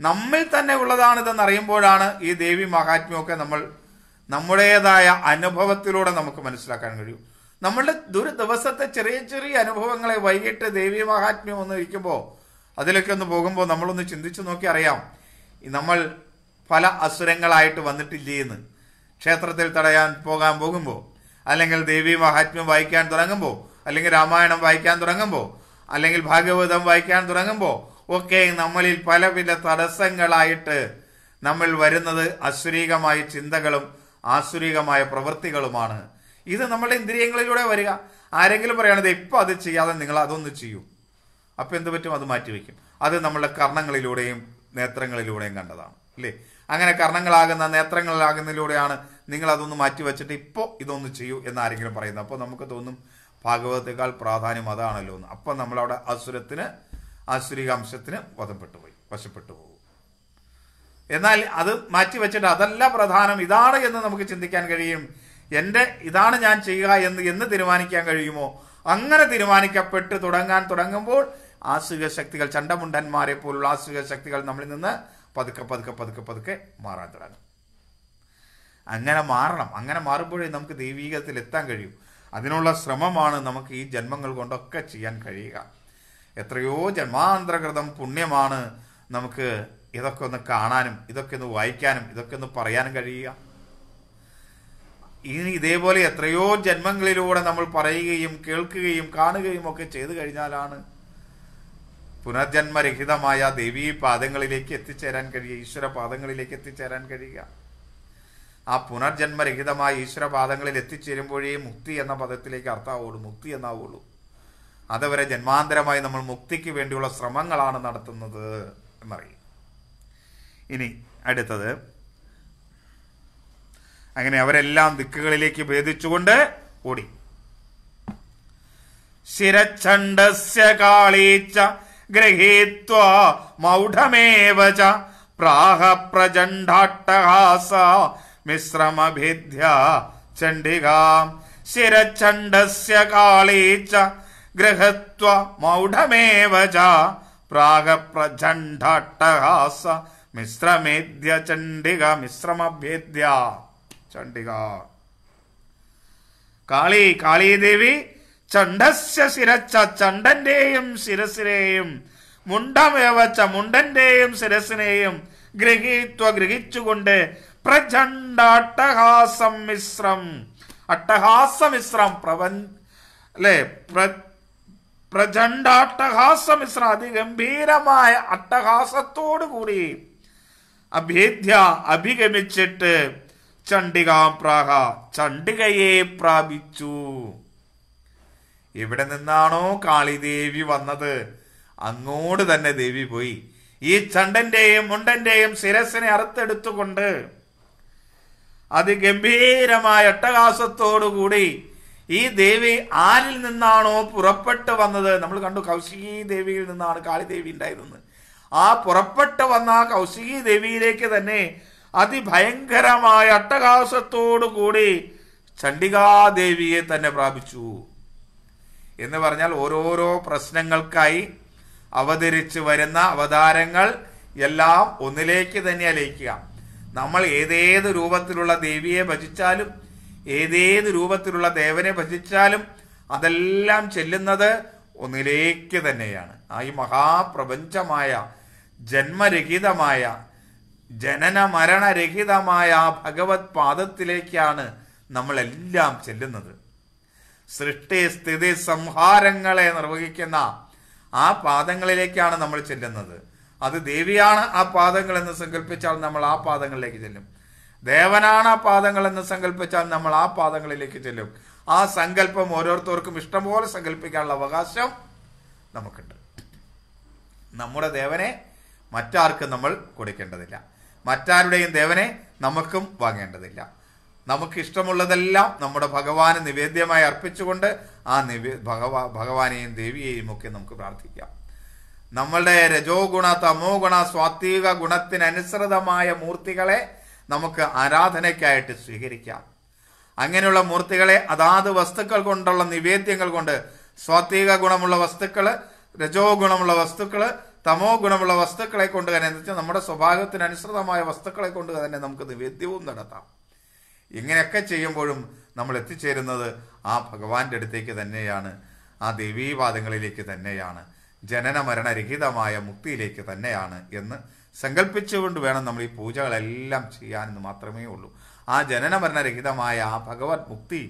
നമ്മിൽ തന്നെ ഉള്ളതാണ് ഇതെന്ന് അറിയുമ്പോഴാണ് ഈ ദേവി മഹാത്മ്യമൊക്കെ നമ്മൾ നമ്മുടേതായ അനുഭവത്തിലൂടെ നമുക്ക് മനസ്സിലാക്കാൻ കഴിയും നമ്മളുടെ ഒരു ദിവസത്തെ ചെറിയ ചെറിയ അനുഭവങ്ങളെ വൈകിട്ട് ദേവി മഹാത്മ്യം ഒന്ന് ഇരിക്കുമ്പോൾ അതിലൊക്കെ ഒന്ന് പോകുമ്പോൾ നമ്മളൊന്ന് ചിന്തിച്ചു നോക്കി അറിയാം നമ്മൾ പല അസുരങ്ങളായിട്ട് വന്നിട്ടില്ലേന്ന് ക്ഷേത്രത്തിൽ തടയാൻ പോകാൻ പോകുമ്പോൾ അല്ലെങ്കിൽ ദേവി മഹാത്മ്യം വായിക്കാൻ തുടങ്ങുമ്പോൾ അല്ലെങ്കിൽ രാമായണം വായിക്കാൻ തുടങ്ങുമ്പോൾ അല്ലെങ്കിൽ ഭാഗവതം വായിക്കാൻ തുടങ്ങുമ്പോൾ ഒക്കെ നമ്മളിൽ പലവിധ തടസ്സങ്ങളായിട്ട് നമ്മൾ വരുന്നത് അശ്വരീകമായ ചിന്തകളും ആസുരീകമായ പ്രവൃത്തികളുമാണ് ഇത് നമ്മുടെ ഇന്ദ്രിയങ്ങളിലൂടെ വരിക ആരെങ്കിലും പറയണത് ഇപ്പം അത് ചെയ്യാതെ നിങ്ങൾ അതൊന്ന് ചെയ്യൂ അപ്പം എന്ത് പറ്റും അത് മാറ്റിവെക്കും അത് നമ്മളുടെ കർണങ്ങളിലൂടെയും നേത്രങ്ങളിലൂടെയും കണ്ടതാണ് അല്ലേ അങ്ങനെ കർണങ്ങളാകുന്ന നേത്രങ്ങളിലാകുന്നതിലൂടെയാണ് നിങ്ങൾ അതൊന്ന് മാറ്റി വെച്ചിട്ട് ഇപ്പോൾ ഇതൊന്ന് ചെയ്യൂ എന്ന് ആരെങ്കിലും പറയുന്നത് അപ്പോൾ നമുക്ക് തോന്നും ഭാഗവതത്തെക്കാൾ പ്രാധാന്യം അതാണല്ലോ എന്ന് അപ്പം നമ്മളവിടെ അസുരത്തിന് ആശ്വരിക അംശത്തിന് വധപ്പെട്ടു പോയി വശപ്പെട്ടു പോകും എന്നാൽ അത് മാറ്റിവെച്ചിട്ട് അതല്ല പ്രധാനം ഇതാണ് എന്ന് നമുക്ക് ചിന്തിക്കാൻ കഴിയും എൻ്റെ ഇതാണ് ഞാൻ ചെയ്യുക എന്ന് എന്ന് തീരുമാനിക്കാൻ കഴിയുമോ അങ്ങനെ തീരുമാനിക്കപ്പെട്ട് തുടങ്ങാൻ തുടങ്ങുമ്പോൾ ആശ്രിക ശക്തികൾ ചണ്ടമുണ്ടന്മാരെ പോലുള്ള ആശ്രിക ശക്തികൾ നമ്മളിൽ നിന്ന് പതുക്കെ പതുക്കെ പതുക്കെ പതുക്കെ മാറാൻ തുടങ്ങും അങ്ങനെ മാറണം അങ്ങനെ മാറുമ്പോഴേ നമുക്ക് ദൈവീകത്തിൽ എത്താൻ കഴിയൂ അതിനുള്ള ശ്രമമാണ് നമുക്ക് ഈ ജന്മങ്ങൾ കൊണ്ടൊക്കെ ചെയ്യാൻ കഴിയുക എത്രയോ ജന്മാന്തരകൃതം പുണ്യമാണ് നമുക്ക് ഇതൊക്കെ ഒന്ന് കാണാനും ഇതൊക്കെ ഒന്ന് വായിക്കാനും ഇതൊക്കെ ഒന്ന് പറയാനും കഴിയുക ഇനി ഇതേപോലെ എത്രയോ ജന്മങ്ങളിലൂടെ നമ്മൾ പറയുകയും കേൾക്കുകയും കാണുകയും ഒക്കെ ചെയ്തു കഴിഞ്ഞാലാണ് പുനർജന്മരഹിതമായ ദേവീ പാദങ്ങളിലേക്ക് എത്തിച്ചേരാൻ കഴിയുക ഈശ്വര പാദങ്ങളിലേക്ക് എത്തിച്ചേരാൻ കഴിയുക ആ പുനർജന്മരഹിതമായ ഈശ്വര പാദങ്ങളിൽ എത്തിച്ചേരുമ്പോഴേ മുക്തി എന്ന പദത്തിലേക്ക് അർത്ഥമാവുള്ളൂ മുക്തി എന്നാവുള്ളൂ അതവരെ ജന്മാന്തരമായി നമ്മൾ മുക്തിക്ക് വേണ്ടിയുള്ള ശ്രമങ്ങളാണ് നടത്തുന്നത് എന്നറിയും ഇനി അടുത്തത് അങ്ങനെ അവരെല്ലാം ദിക്കുകളിലേക്ക് ഭേദിച്ചുകൊണ്ട് ഓടി ശിരച്ഛണ്ഡസ്യ കാളീച്ച ഗ്രഹീത്വ മൗഢമേവ പ്രാഹ പ്രചണ്ഡാട്ടഹാസ മിശ്രമഭിദ്യ ചണ്ഡികാം ശിരച്ഛണ്ഡസ്യ കാളീച്ച ഗ്രഹത്വ മൗഢമേവ ച പ്രാഗപ്രചണ്ഡട്ടഹാസ മിശ്രമേദ്യ ചണ്ഡിക മിശ്രമഭേദ്യ ചണ്ഡിക കാളി കാളീദേവി ചണ്ഡസ്യ ശിരച്ച ചണ്ഡന്റെയും ശിരസിനെയും മുണ്ടമേവച്ച മുണ്ടന്റെയും ശിരസിനെയും ഗ്രഹീത്വ ഗ്രഹിച്ചുകൊണ്ട് പ്രചണ്ഡ അട്ടഹാസം മിശ്രം അട്ടഹാസമിശ്രം പ്രപഞ്ച അല്ലെ പ്രചണ്ഡാട്ടഹാസം മിശ്ര അതിഗംഭീരമായ അട്ടഹാസത്തോടുകൂടി അഭേദ്യ അഭിഗമിച്ചിട്ട് ചണ്ഡികാം പ്രാഹ ചണ്ഡികയെ പ്രാപിച്ചു എവിടെ നിന്നാണോ കാളിദേവി വന്നത് അങ്ങോട്ട് തന്നെ ദേവി പോയി ഈ ചണ്ടന്റെയും മുണ്ടന്റെയും ശിരസിനെ അറുത്തെടുത്തുകൊണ്ട് അതിഗംഭീരമായ അട്ടഹാസത്തോടുകൂടി ഈ ദേവി ആരിൽ നിന്നാണോ പുറപ്പെട്ട് വന്നത് നമ്മൾ കണ്ടു കൗശികി ദേവിയിൽ നിന്നാണ് കാളിദേവി ഉണ്ടായിരുന്നത് ആ പുറപ്പെട്ട് വന്ന ആ കൗശികി ദേവിയിലേക്ക് തന്നെ അതിഭയങ്കരമായ അട്ടഹാസത്തോടു കൂടി ചണ്ഡികാദേവിയെ തന്നെ പ്രാപിച്ചു എന്ന് പറഞ്ഞാൽ ഓരോരോ പ്രശ്നങ്ങൾക്കായി അവതരിച്ച് വരുന്ന അവതാരങ്ങൾ എല്ലാം ഒന്നിലേക്ക് തന്നെ അലയിക്കുക നമ്മൾ ഏതേത് രൂപത്തിലുള്ള ദേവിയെ ഭജിച്ചാലും ഏതേത് രൂപത്തിലുള്ള ദേവനെ ഭജിച്ചാലും അതെല്ലാം ചെല്ലുന്നത് ഒന്നിലേക്ക് തന്നെയാണ് ആ ഈ മഹാപ്രപഞ്ചമായ ജന്മരഹിതമായ ജനന മരണരഹിതമായ ആ ഭഗവത് പാദത്തിലേക്കാണ് നമ്മളെല്ലാം ചെല്ലുന്നത് സൃഷ്ടി സ്ഥിതി സംഹാരങ്ങളെ നിർവഹിക്കുന്ന ആ പാദങ്ങളിലേക്കാണ് നമ്മൾ ചെല്ലുന്നത് അത് ദേവിയാണ് ആ പാദങ്ങൾ എന്ന് സങ്കല്പിച്ചാൽ നമ്മൾ ആ പാദങ്ങളിലേക്ക് ചെല്ലും ദേവനാണ് ആ പാദങ്ങൾ എന്ന് സങ്കല്പിച്ചാൽ നമ്മൾ ആ പാദങ്ങളിലേക്ക് ചെല്ലും ആ സങ്കല്പം ഓരോരുത്തർക്കും ഇഷ്ടംപോലെ സങ്കല്പിക്കാനുള്ള അവകാശം നമുക്കുണ്ട് നമ്മുടെ ദേവനെ മറ്റാർക്കും നമ്മൾ കൊടുക്കേണ്ടതില്ല മറ്റാരുടെയും ദേവനെ നമുക്കും വാങ്ങേണ്ടതില്ല നമുക്ക് ഇഷ്ടമുള്ളതെല്ലാം നമ്മുടെ ഭഗവാന് നിവേദ്യമായി അർപ്പിച്ചുകൊണ്ട് ആ നിവേ ഭഗവാ ഭഗവാനെയും ദേവിയെയും ഒക്കെ നമുക്ക് പ്രാർത്ഥിക്കാം നമ്മളുടെ രജോ ഗുണ തമോ ഗുണ സ്വാത്വിക ഗുണത്തിനനുസൃതമായ മൂർത്തികളെ നമുക്ക് ആരാധനയ്ക്കായിട്ട് സ്വീകരിക്കാം അങ്ങനെയുള്ള മൂർത്തികളെ അതാത് വസ്തുക്കൾ കൊണ്ടുള്ള നിവേദ്യങ്ങൾ കൊണ്ട് സ്വാത്വിക ഗുണമുള്ള വസ്തുക്കൾ രജോ ഗുണമുള്ള വസ്തുക്കൾ തമോ ഗുണമുള്ള വസ്തുക്കളെ കൊണ്ട് തന്നെ എന്താ നമ്മുടെ സ്വഭാവത്തിനനുസൃതമായ വസ്തുക്കളെ കൊണ്ട് തന്നെ നമുക്ക് നിവേദ്യവും നടത്താം ഇങ്ങനെയൊക്കെ ചെയ്യുമ്പോഴും നമ്മൾ എത്തിച്ചേരുന്നത് ആ ഭഗവാന്റെ അടുത്തേക്ക് തന്നെയാണ് ആ ദേവീവാദങ്ങളിലേക്ക് തന്നെയാണ് ജനന മരണരഹിതമായ മുക്തിയിലേക്ക് തന്നെയാണ് എന്ന് സങ്കല്പിച്ചുകൊണ്ട് വേണം നമ്മൾ ഈ പൂജകളെല്ലാം ചെയ്യാനെന്ന് മാത്രമേ ഉള്ളൂ ആ ജനന മരണരഹിതമായ ആ ഭഗവത് മുക്തി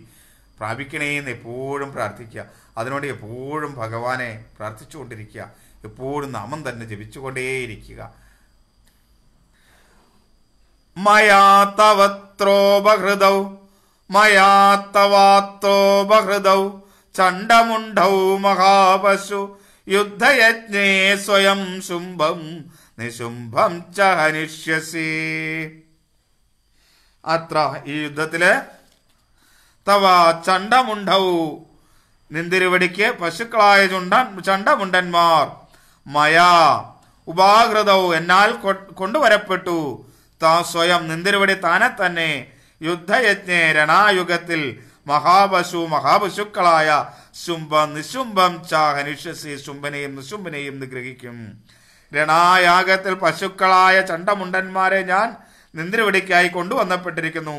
പ്രാപിക്കണേ എന്ന് എപ്പോഴും പ്രാർത്ഥിക്കുക അതിനോട് എപ്പോഴും ഭഗവാനെ പ്രാർത്ഥിച്ചുകൊണ്ടിരിക്കുക എപ്പോഴും നാമം തന്നെ ജപിച്ചുകൊണ്ടേയിരിക്കുക മയാ തവത്രോപഹൃതൗ മയാ തവാത്രോപഹൃതൗ ചണ്ഡമുണ്ഡൗ മഹാപശു യുദ്ധയജ്ഞേ സ്വയം ശുംഭം നിശുംഭം ചനിഷ്യസി അത്ര ഈ യുദ്ധത്തില് തവ ചണ്ടമുണ്ടവു നിന്തിരുവടിക്ക് പശുക്കളായ ചുണ്ട ചണ്ടമുണ്ടന്മാർ മയാ ഉപാകൃതൗ എന്നാൽ കൊണ്ടുവരപ്പെട്ടു താ സ്വയം നിന്തിരുവടി താനെ തന്നെ യുദ്ധയജ്ഞ രണായുഗത്തിൽ മഹാപശു മഹാപശുക്കളായ ശുംഭം നിശുംഭം ച ശുംഭനെയും നിശുംഭനെയും നിഗ്രഹിക്കും രണായാഗത്തിൽ പശുക്കളായ ചണ്ടമുണ്ടന്മാരെ ഞാൻ നിന്ദ്രവിടിക്കായി കൊണ്ടുവന്നപ്പെട്ടിരിക്കുന്നു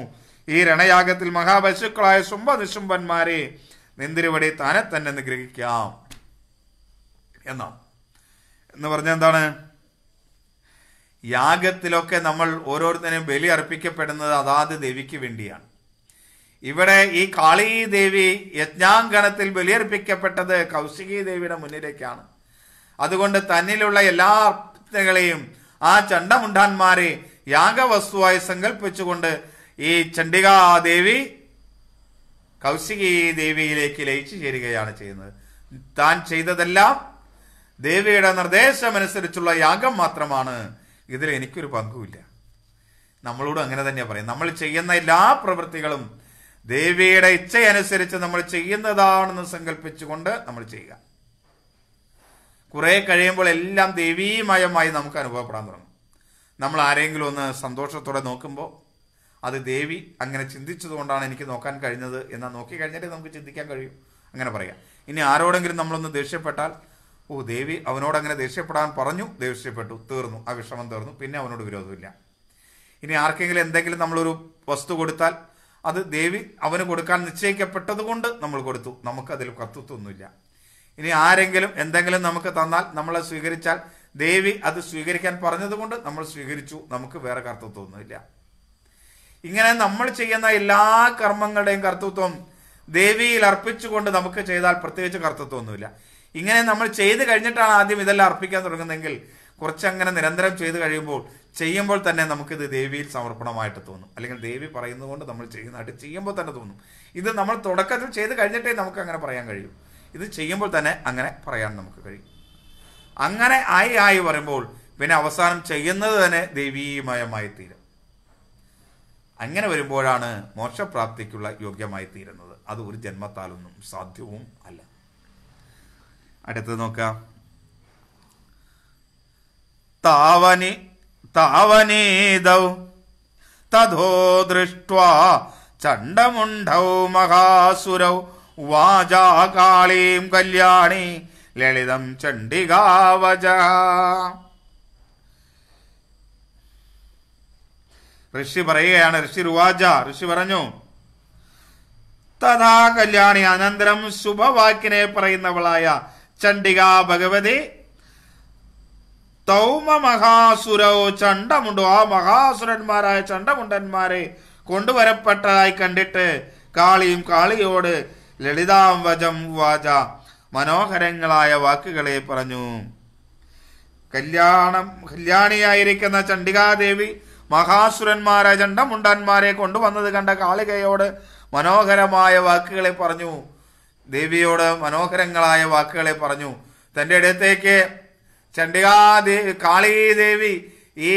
ഈ രണയാഗത്തിൽ മഹാപശുക്കളായ ശുംഭ നിശുംഭന്മാരെ നിന്ദ്രവടി തന്നെ തന്നെ നിഗ്രഹിക്കാം എന്നാ എന്ന് പറഞ്ഞ എന്താണ് യാഗത്തിലൊക്കെ നമ്മൾ ഓരോരുത്തരും ബലി അർപ്പിക്കപ്പെടുന്നത് അതാത് ദേവിക്ക് വേണ്ടിയാണ് ഇവിടെ ഈ കാളീദേവി യജ്ഞാങ്കണത്തിൽ ബലിയർപ്പിക്കപ്പെട്ടത് കൗശികീ ദേവിയുടെ മുന്നിലേക്കാണ് അതുകൊണ്ട് തന്നിലുള്ള എല്ലാ അർപ്പിതകളെയും ആ ചണ്ടമുണ്ടാന്മാരെ യാഗവസ്തുവായി സങ്കല്പിച്ചുകൊണ്ട് ഈ ചണ്ഡികാദേവി കൗശികീ ദേവിയിലേക്ക് ലയിച്ചു ചേരുകയാണ് ചെയ്യുന്നത് താൻ ചെയ്തതെല്ലാം ദേവിയുടെ നിർദ്ദേശമനുസരിച്ചുള്ള യാഗം മാത്രമാണ് ഇതിൽ എനിക്കൊരു പങ്കുമില്ല നമ്മളോട് അങ്ങനെ തന്നെ പറയും നമ്മൾ ചെയ്യുന്ന എല്ലാ പ്രവൃത്തികളും ദേവിയുടെ ഇച്ഛയനുസരിച്ച് നമ്മൾ ചെയ്യുന്നതാണെന്ന് സങ്കല്പിച്ചുകൊണ്ട് നമ്മൾ ചെയ്യുക കുറെ കഴിയുമ്പോൾ എല്ലാം ദേവീമയമായി നമുക്ക് അനുഭവപ്പെടാൻ തുടങ്ങും നമ്മൾ ആരെങ്കിലും ഒന്ന് സന്തോഷത്തോടെ നോക്കുമ്പോൾ അത് ദേവി അങ്ങനെ ചിന്തിച്ചതുകൊണ്ടാണ് എനിക്ക് നോക്കാൻ കഴിഞ്ഞത് എന്നാൽ നോക്കി കഴിഞ്ഞിട്ട് നമുക്ക് ചിന്തിക്കാൻ കഴിയും അങ്ങനെ പറയാം ഇനി ആരോടെങ്കിലും നമ്മളൊന്ന് ദേഷ്യപ്പെട്ടാൽ ഓ ദേവി അവനോട് അങ്ങനെ ദേഷ്യപ്പെടാൻ പറഞ്ഞു ദേഷ്യപ്പെട്ടു തീർന്നു ആ വിഷമം തീർന്നു പിന്നെ അവനോട് വിരോധമില്ല ഇനി ആർക്കെങ്കിലും എന്തെങ്കിലും നമ്മളൊരു വസ്തു കൊടുത്താൽ അത് ദേവി അവന് കൊടുക്കാൻ നിശ്ചയിക്കപ്പെട്ടതുകൊണ്ട് നമ്മൾ കൊടുത്തു നമുക്കതിൽ കത്തുത്തൊന്നുമില്ല ഇനി ആരെങ്കിലും എന്തെങ്കിലും നമുക്ക് തന്നാൽ നമ്മളെ സ്വീകരിച്ചാൽ ദേവി അത് സ്വീകരിക്കാൻ പറഞ്ഞതുകൊണ്ട് നമ്മൾ സ്വീകരിച്ചു നമുക്ക് വേറെ കർത്തൃത്വമൊന്നുമില്ല ഇങ്ങനെ നമ്മൾ ചെയ്യുന്ന എല്ലാ കർമ്മങ്ങളുടെയും കർത്തൃത്വം ദേവിയിൽ അർപ്പിച്ചുകൊണ്ട് നമുക്ക് ചെയ്താൽ പ്രത്യേകിച്ച് കർത്തൃത്വമൊന്നുമില്ല ഇങ്ങനെ നമ്മൾ ചെയ്ത് കഴിഞ്ഞിട്ടാണ് ആദ്യം ഇതെല്ലാം അർപ്പിക്കാൻ തുടങ്ങുന്നതെങ്കിൽ കുറച്ചങ്ങനെ നിരന്തരം ചെയ്ത് കഴിയുമ്പോൾ ചെയ്യുമ്പോൾ തന്നെ നമുക്കിത് ദേവിയിൽ സമർപ്പണമായിട്ട് തോന്നും അല്ലെങ്കിൽ ദേവി പറയുന്നതുകൊണ്ട് നമ്മൾ ചെയ്യുന്നതായിട്ട് ചെയ്യുമ്പോൾ തന്നെ തോന്നും ഇത് നമ്മൾ തുടക്കത്തിൽ ചെയ്ത് കഴിഞ്ഞിട്ടേ നമുക്ക് അങ്ങനെ പറയാൻ കഴിയും ഇത് ചെയ്യുമ്പോൾ തന്നെ അങ്ങനെ പറയാൻ നമുക്ക് കഴിയും അങ്ങനെ ആയി ആയി പറയുമ്പോൾ പിന്നെ അവസാനം ചെയ്യുന്നത് തന്നെ ദൈവീമയമായി തീരും അങ്ങനെ വരുമ്പോഴാണ് മോക്ഷപ്രാപ്തിക്കുള്ള യോഗ്യമായി തീരുന്നത് അത് ഒരു ജന്മത്താലൊന്നും സാധ്യവും അല്ല അടുത്തത് നോക്കാം താവനി താവനീതൗ തഥോ ദൃഷ്ട ചണ്ഡമുണ്ഡൗ മഹാസുരൗ വാചാകാളീം കല്യാണി ലളിതം ചണ്ഡികാവച ഋഷി പറയുകയാണ് ഋഷി റുവാജ ഋഷി പറഞ്ഞു തഥാ കല്യാണി അനന്തരം ശുഭവാക്കിനെ പറയുന്നവളായ ചണ്ഡിക ഭഗവതി തൗമ മഹാസുരോ ചണ്ടമുണ്ടോ ആ മഹാസുരന്മാരായ ചണ്ടമുണ്ടന്മാരെ കൊണ്ടുവരപ്പെട്ടതായി കണ്ടിട്ട് കാളിയും കാളിയോട് ലളിതാംബജം വാച മനോഹരങ്ങളായ വാക്കുകളെ പറഞ്ഞു കല്യാണം കല്യാണിയായിരിക്കുന്ന ചണ്ഡികാദേവി മഹാസുരന്മാരെ ചണ്ടമുണ്ടന്മാരെ കൊണ്ടുവന്നത് കണ്ട കാളികയോട് മനോഹരമായ വാക്കുകളെ പറഞ്ഞു ദേവിയോട് മനോഹരങ്ങളായ വാക്കുകളെ പറഞ്ഞു തൻ്റെ അടുത്തേക്ക് ചണ്ഡികാദേവി കാളീദേവി ഈ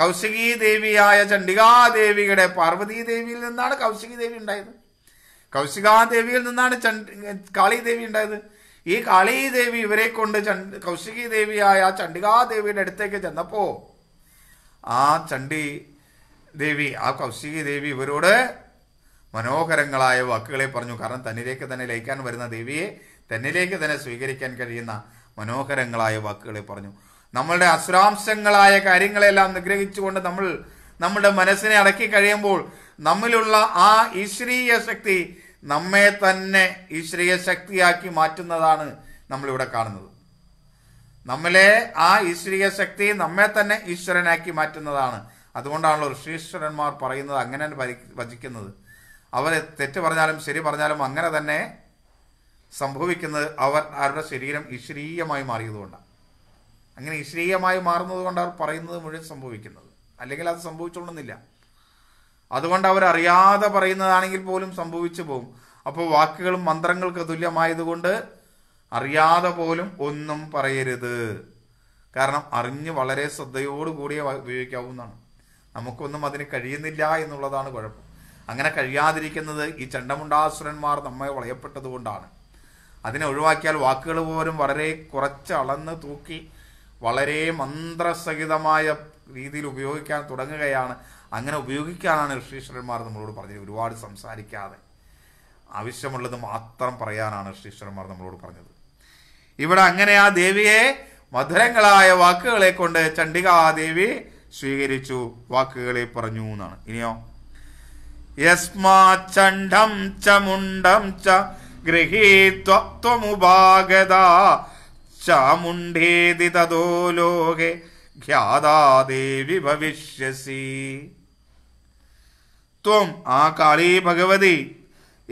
കൗശികീദേവിയായ ചണ്ഡികാദേവിയുടെ പാർവതീദേവിയിൽ നിന്നാണ് കൗശികീദേവി ഉണ്ടായത് കൗശികാദേവിയിൽ നിന്നാണ് ചണ്ഡ് ദേവി ഉണ്ടായത് ഈ ദേവി ഇവരെ കൊണ്ട് ചണ്ട് കൗശികി ദേവിയായ ചണ്ഡികാദേവിയുടെ അടുത്തേക്ക് ചെന്നപ്പോൾ ആ ചണ്ഡി ദേവി ആ കൗശികി ദേവി ഇവരോട് മനോഹരങ്ങളായ വാക്കുകളെ പറഞ്ഞു കാരണം തന്നിലേക്ക് തന്നെ ലയിക്കാൻ വരുന്ന ദേവിയെ തന്നിലേക്ക് തന്നെ സ്വീകരിക്കാൻ കഴിയുന്ന മനോഹരങ്ങളായ വാക്കുകളെ പറഞ്ഞു നമ്മളുടെ അസുരാംശങ്ങളായ കാര്യങ്ങളെല്ലാം നിഗ്രഹിച്ചുകൊണ്ട് നമ്മൾ നമ്മുടെ മനസ്സിനെ അടക്കി കഴിയുമ്പോൾ നമ്മിലുള്ള ആ ഈശ്വരീയ ശക്തി നമ്മെ തന്നെ ശക്തിയാക്കി മാറ്റുന്നതാണ് നമ്മളിവിടെ കാണുന്നത് നമ്മളെ ആ ഈശ്വരീയ ശക്തി നമ്മെ തന്നെ ഈശ്വരനാക്കി മാറ്റുന്നതാണ് അതുകൊണ്ടാണല്ലോ ഋഷീശ്വരന്മാർ പറയുന്നത് അങ്ങനെ ഭജിക്കുന്നത് അവർ തെറ്റ് പറഞ്ഞാലും ശരി പറഞ്ഞാലും അങ്ങനെ തന്നെ സംഭവിക്കുന്നത് അവർ അവരുടെ ശരീരം ഈശ്വരീയമായി മാറിയതുകൊണ്ടാണ് അങ്ങനെ ഈശ്വരീയമായി മാറുന്നത് അവർ പറയുന്നത് മുഴുവൻ സംഭവിക്കുന്നത് അല്ലെങ്കിൽ അത് സംഭവിച്ചോളുന്നില്ല അതുകൊണ്ട് അവർ അറിയാതെ പറയുന്നതാണെങ്കിൽ പോലും സംഭവിച്ചു പോകും അപ്പോൾ വാക്കുകളും മന്ത്രങ്ങൾക്ക് തുല്യമായതുകൊണ്ട് അറിയാതെ പോലും ഒന്നും പറയരുത് കാരണം അറിഞ്ഞ് വളരെ കൂടിയ ഉപയോഗിക്കാവുന്നതാണ് നമുക്കൊന്നും അതിന് കഴിയുന്നില്ല എന്നുള്ളതാണ് കുഴപ്പം അങ്ങനെ കഴിയാതിരിക്കുന്നത് ഈ ചണ്ടമുണ്ടാസുരന്മാർ നമ്മെ വളയപ്പെട്ടതുകൊണ്ടാണ് അതിനെ ഒഴിവാക്കിയാൽ വാക്കുകൾ പോലും വളരെ കുറച്ച് അളന്ന് തൂക്കി വളരെ മന്ത്രസഹിതമായ രീതിയിൽ ഉപയോഗിക്കാൻ തുടങ്ങുകയാണ് അങ്ങനെ ഉപയോഗിക്കാനാണ് ഋഷീശ്വരന്മാർ നമ്മളോട് പറഞ്ഞത് ഒരുപാട് സംസാരിക്കാതെ ആവശ്യമുള്ളത് മാത്രം പറയാനാണ് ഋഷീശ്വരന്മാർ നമ്മളോട് പറഞ്ഞത് ഇവിടെ അങ്ങനെ ആ ദേവിയെ മധുരങ്ങളായ വാക്കുകളെ കൊണ്ട് ചണ്ഡികാദേവി സ്വീകരിച്ചു വാക്കുകളെ പറഞ്ഞു എന്നാണ് ഇനിയോ യസ്മാ ചണ്ഡം ച മുണ്ടം ച ഗൃഹീത്വമുപാഗത ചാമുണ്ടേതി തതോ ലോകെ ഖ്യാതാ ദേവി ഭവിഷ്യസി ത്വം ആ കാളി ഭഗവതി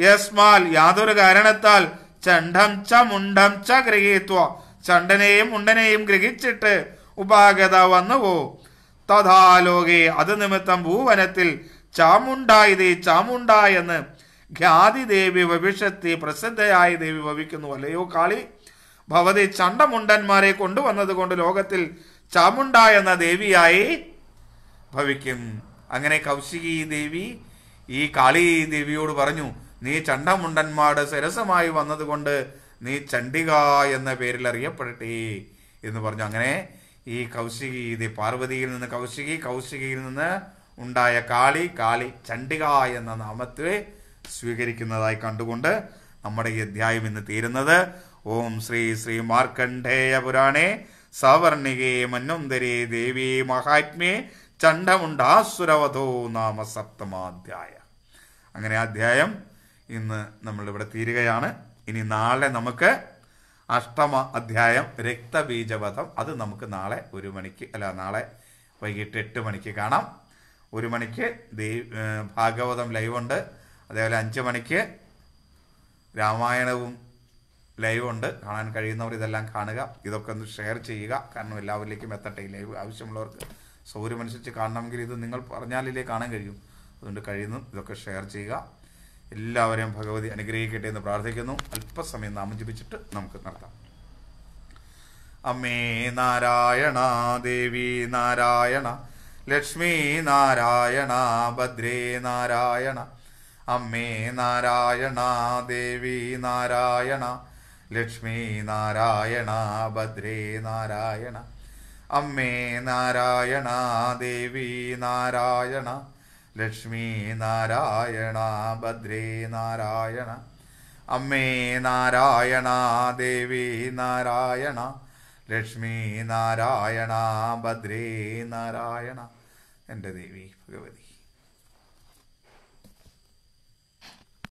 യസ്മാൽ യാതൊരു കാരണത്താൽ ചണ്ഡം ച മുണ്ടം ച ഗ്രഹീത്വ ചണ്ടനെയും മുണ്ടനെയും ഗ്രഹിച്ചിട്ട് ഉപാഗത വന്നുവോ തഥാലോകെ അത് നിമിത്തം ഭൂവനത്തിൽ ചാമുണ്ട ചാമുണ്ട എന്ന് ഖ്യാതി ദേവി ഭവിഷ്യത്തി പ്രസിദ്ധയായ ദേവി ഭവിക്കുന്നു അല്ലയോ കാളി ഭവതി ചണ്ടമുണ്ടന്മാരെ കൊണ്ടുവന്നത് കൊണ്ട് ലോകത്തിൽ ചാമുണ്ട എന്ന ദേവിയായി ഭവിക്കും അങ്ങനെ കൗശികി ദേവി ഈ കാളി ദേവിയോട് പറഞ്ഞു നീ ചണ്ടമുണ്ടന്മാട് സരസമായി വന്നതുകൊണ്ട് നീ ചണ്ഡിക എന്ന പേരിൽ അറിയപ്പെടട്ടെ എന്ന് പറഞ്ഞു അങ്ങനെ ഈ കൗശികി ദേ പാർവതിയിൽ നിന്ന് കൗശികി കൗശികയിൽ നിന്ന് ഉണ്ടായ കാളി കാളി ചണ്ഡിക എന്ന നാമത്തെ സ്വീകരിക്കുന്നതായി കണ്ടുകൊണ്ട് നമ്മുടെ ഈ അധ്യായം ഇന്ന് തീരുന്നത് ഓം ശ്രീ ശ്രീ മാർക്കണ്ഠേയ പുരാണേ സവർണികേ മന്നുന്തരേ ദേവി മഹാത്മേ ചണ്ഡമുണ്ടാസുരവധോ നാമ സപ്തമാധ്യായ അങ്ങനെ അധ്യായം ഇന്ന് നമ്മളിവിടെ തീരുകയാണ് ഇനി നാളെ നമുക്ക് അഷ്ടമ അധ്യായം രക്തബീജവധം അത് നമുക്ക് നാളെ ഒരു മണിക്ക് അല്ല നാളെ വൈകിട്ട് എട്ട് മണിക്ക് കാണാം ഒരു മണിക്ക് ദേ ഭാഗവതം ലൈവ് ഉണ്ട് അതേപോലെ അഞ്ച് മണിക്ക് രാമായണവും ലൈവ് ഉണ്ട് കാണാൻ കഴിയുന്നവർ ഇതെല്ലാം കാണുക ഇതൊക്കെ ഒന്ന് ഷെയർ ചെയ്യുക കാരണം എല്ലാവരിലേക്കും എത്തട്ടെ ലൈവ് ആവശ്യമുള്ളവർക്ക് സൗകര്യമനുസരിച്ച് കാണണമെങ്കിൽ ഇത് നിങ്ങൾ പറഞ്ഞാലേ കാണാൻ കഴിയും അതുകൊണ്ട് കഴിയുന്നു ഇതൊക്കെ ഷെയർ ചെയ്യുക എല്ലാവരെയും ഭഗവതി അനുഗ്രഹിക്കട്ടെ എന്ന് പ്രാർത്ഥിക്കുന്നു അല്പസമയം നാമം ജപിച്ചിട്ട് നമുക്ക് നടത്താം അമ്മേ നാരായണ ദേവി നാരായണ ലക്ഷ്മി നാരായണ ഭദ്രേ നാരായണ അമ്മേ നാരായണ ദേവി നാരായണ ലക്ഷ്മീ നാരായണ ഭദ്രേ നാരായണ അമ്മേ നാരായണ ദേവി നാരായണ ലക്ഷ്മീ നാരായണ ഭദ്രേ നാരായണ അമ്മേ നാരായണ ദേവി നാരായണ ലക്ഷ്മീ നാരായണ ഭദ്രേ നാരായണ എൻ്റെ ദേവി ഭഗവതി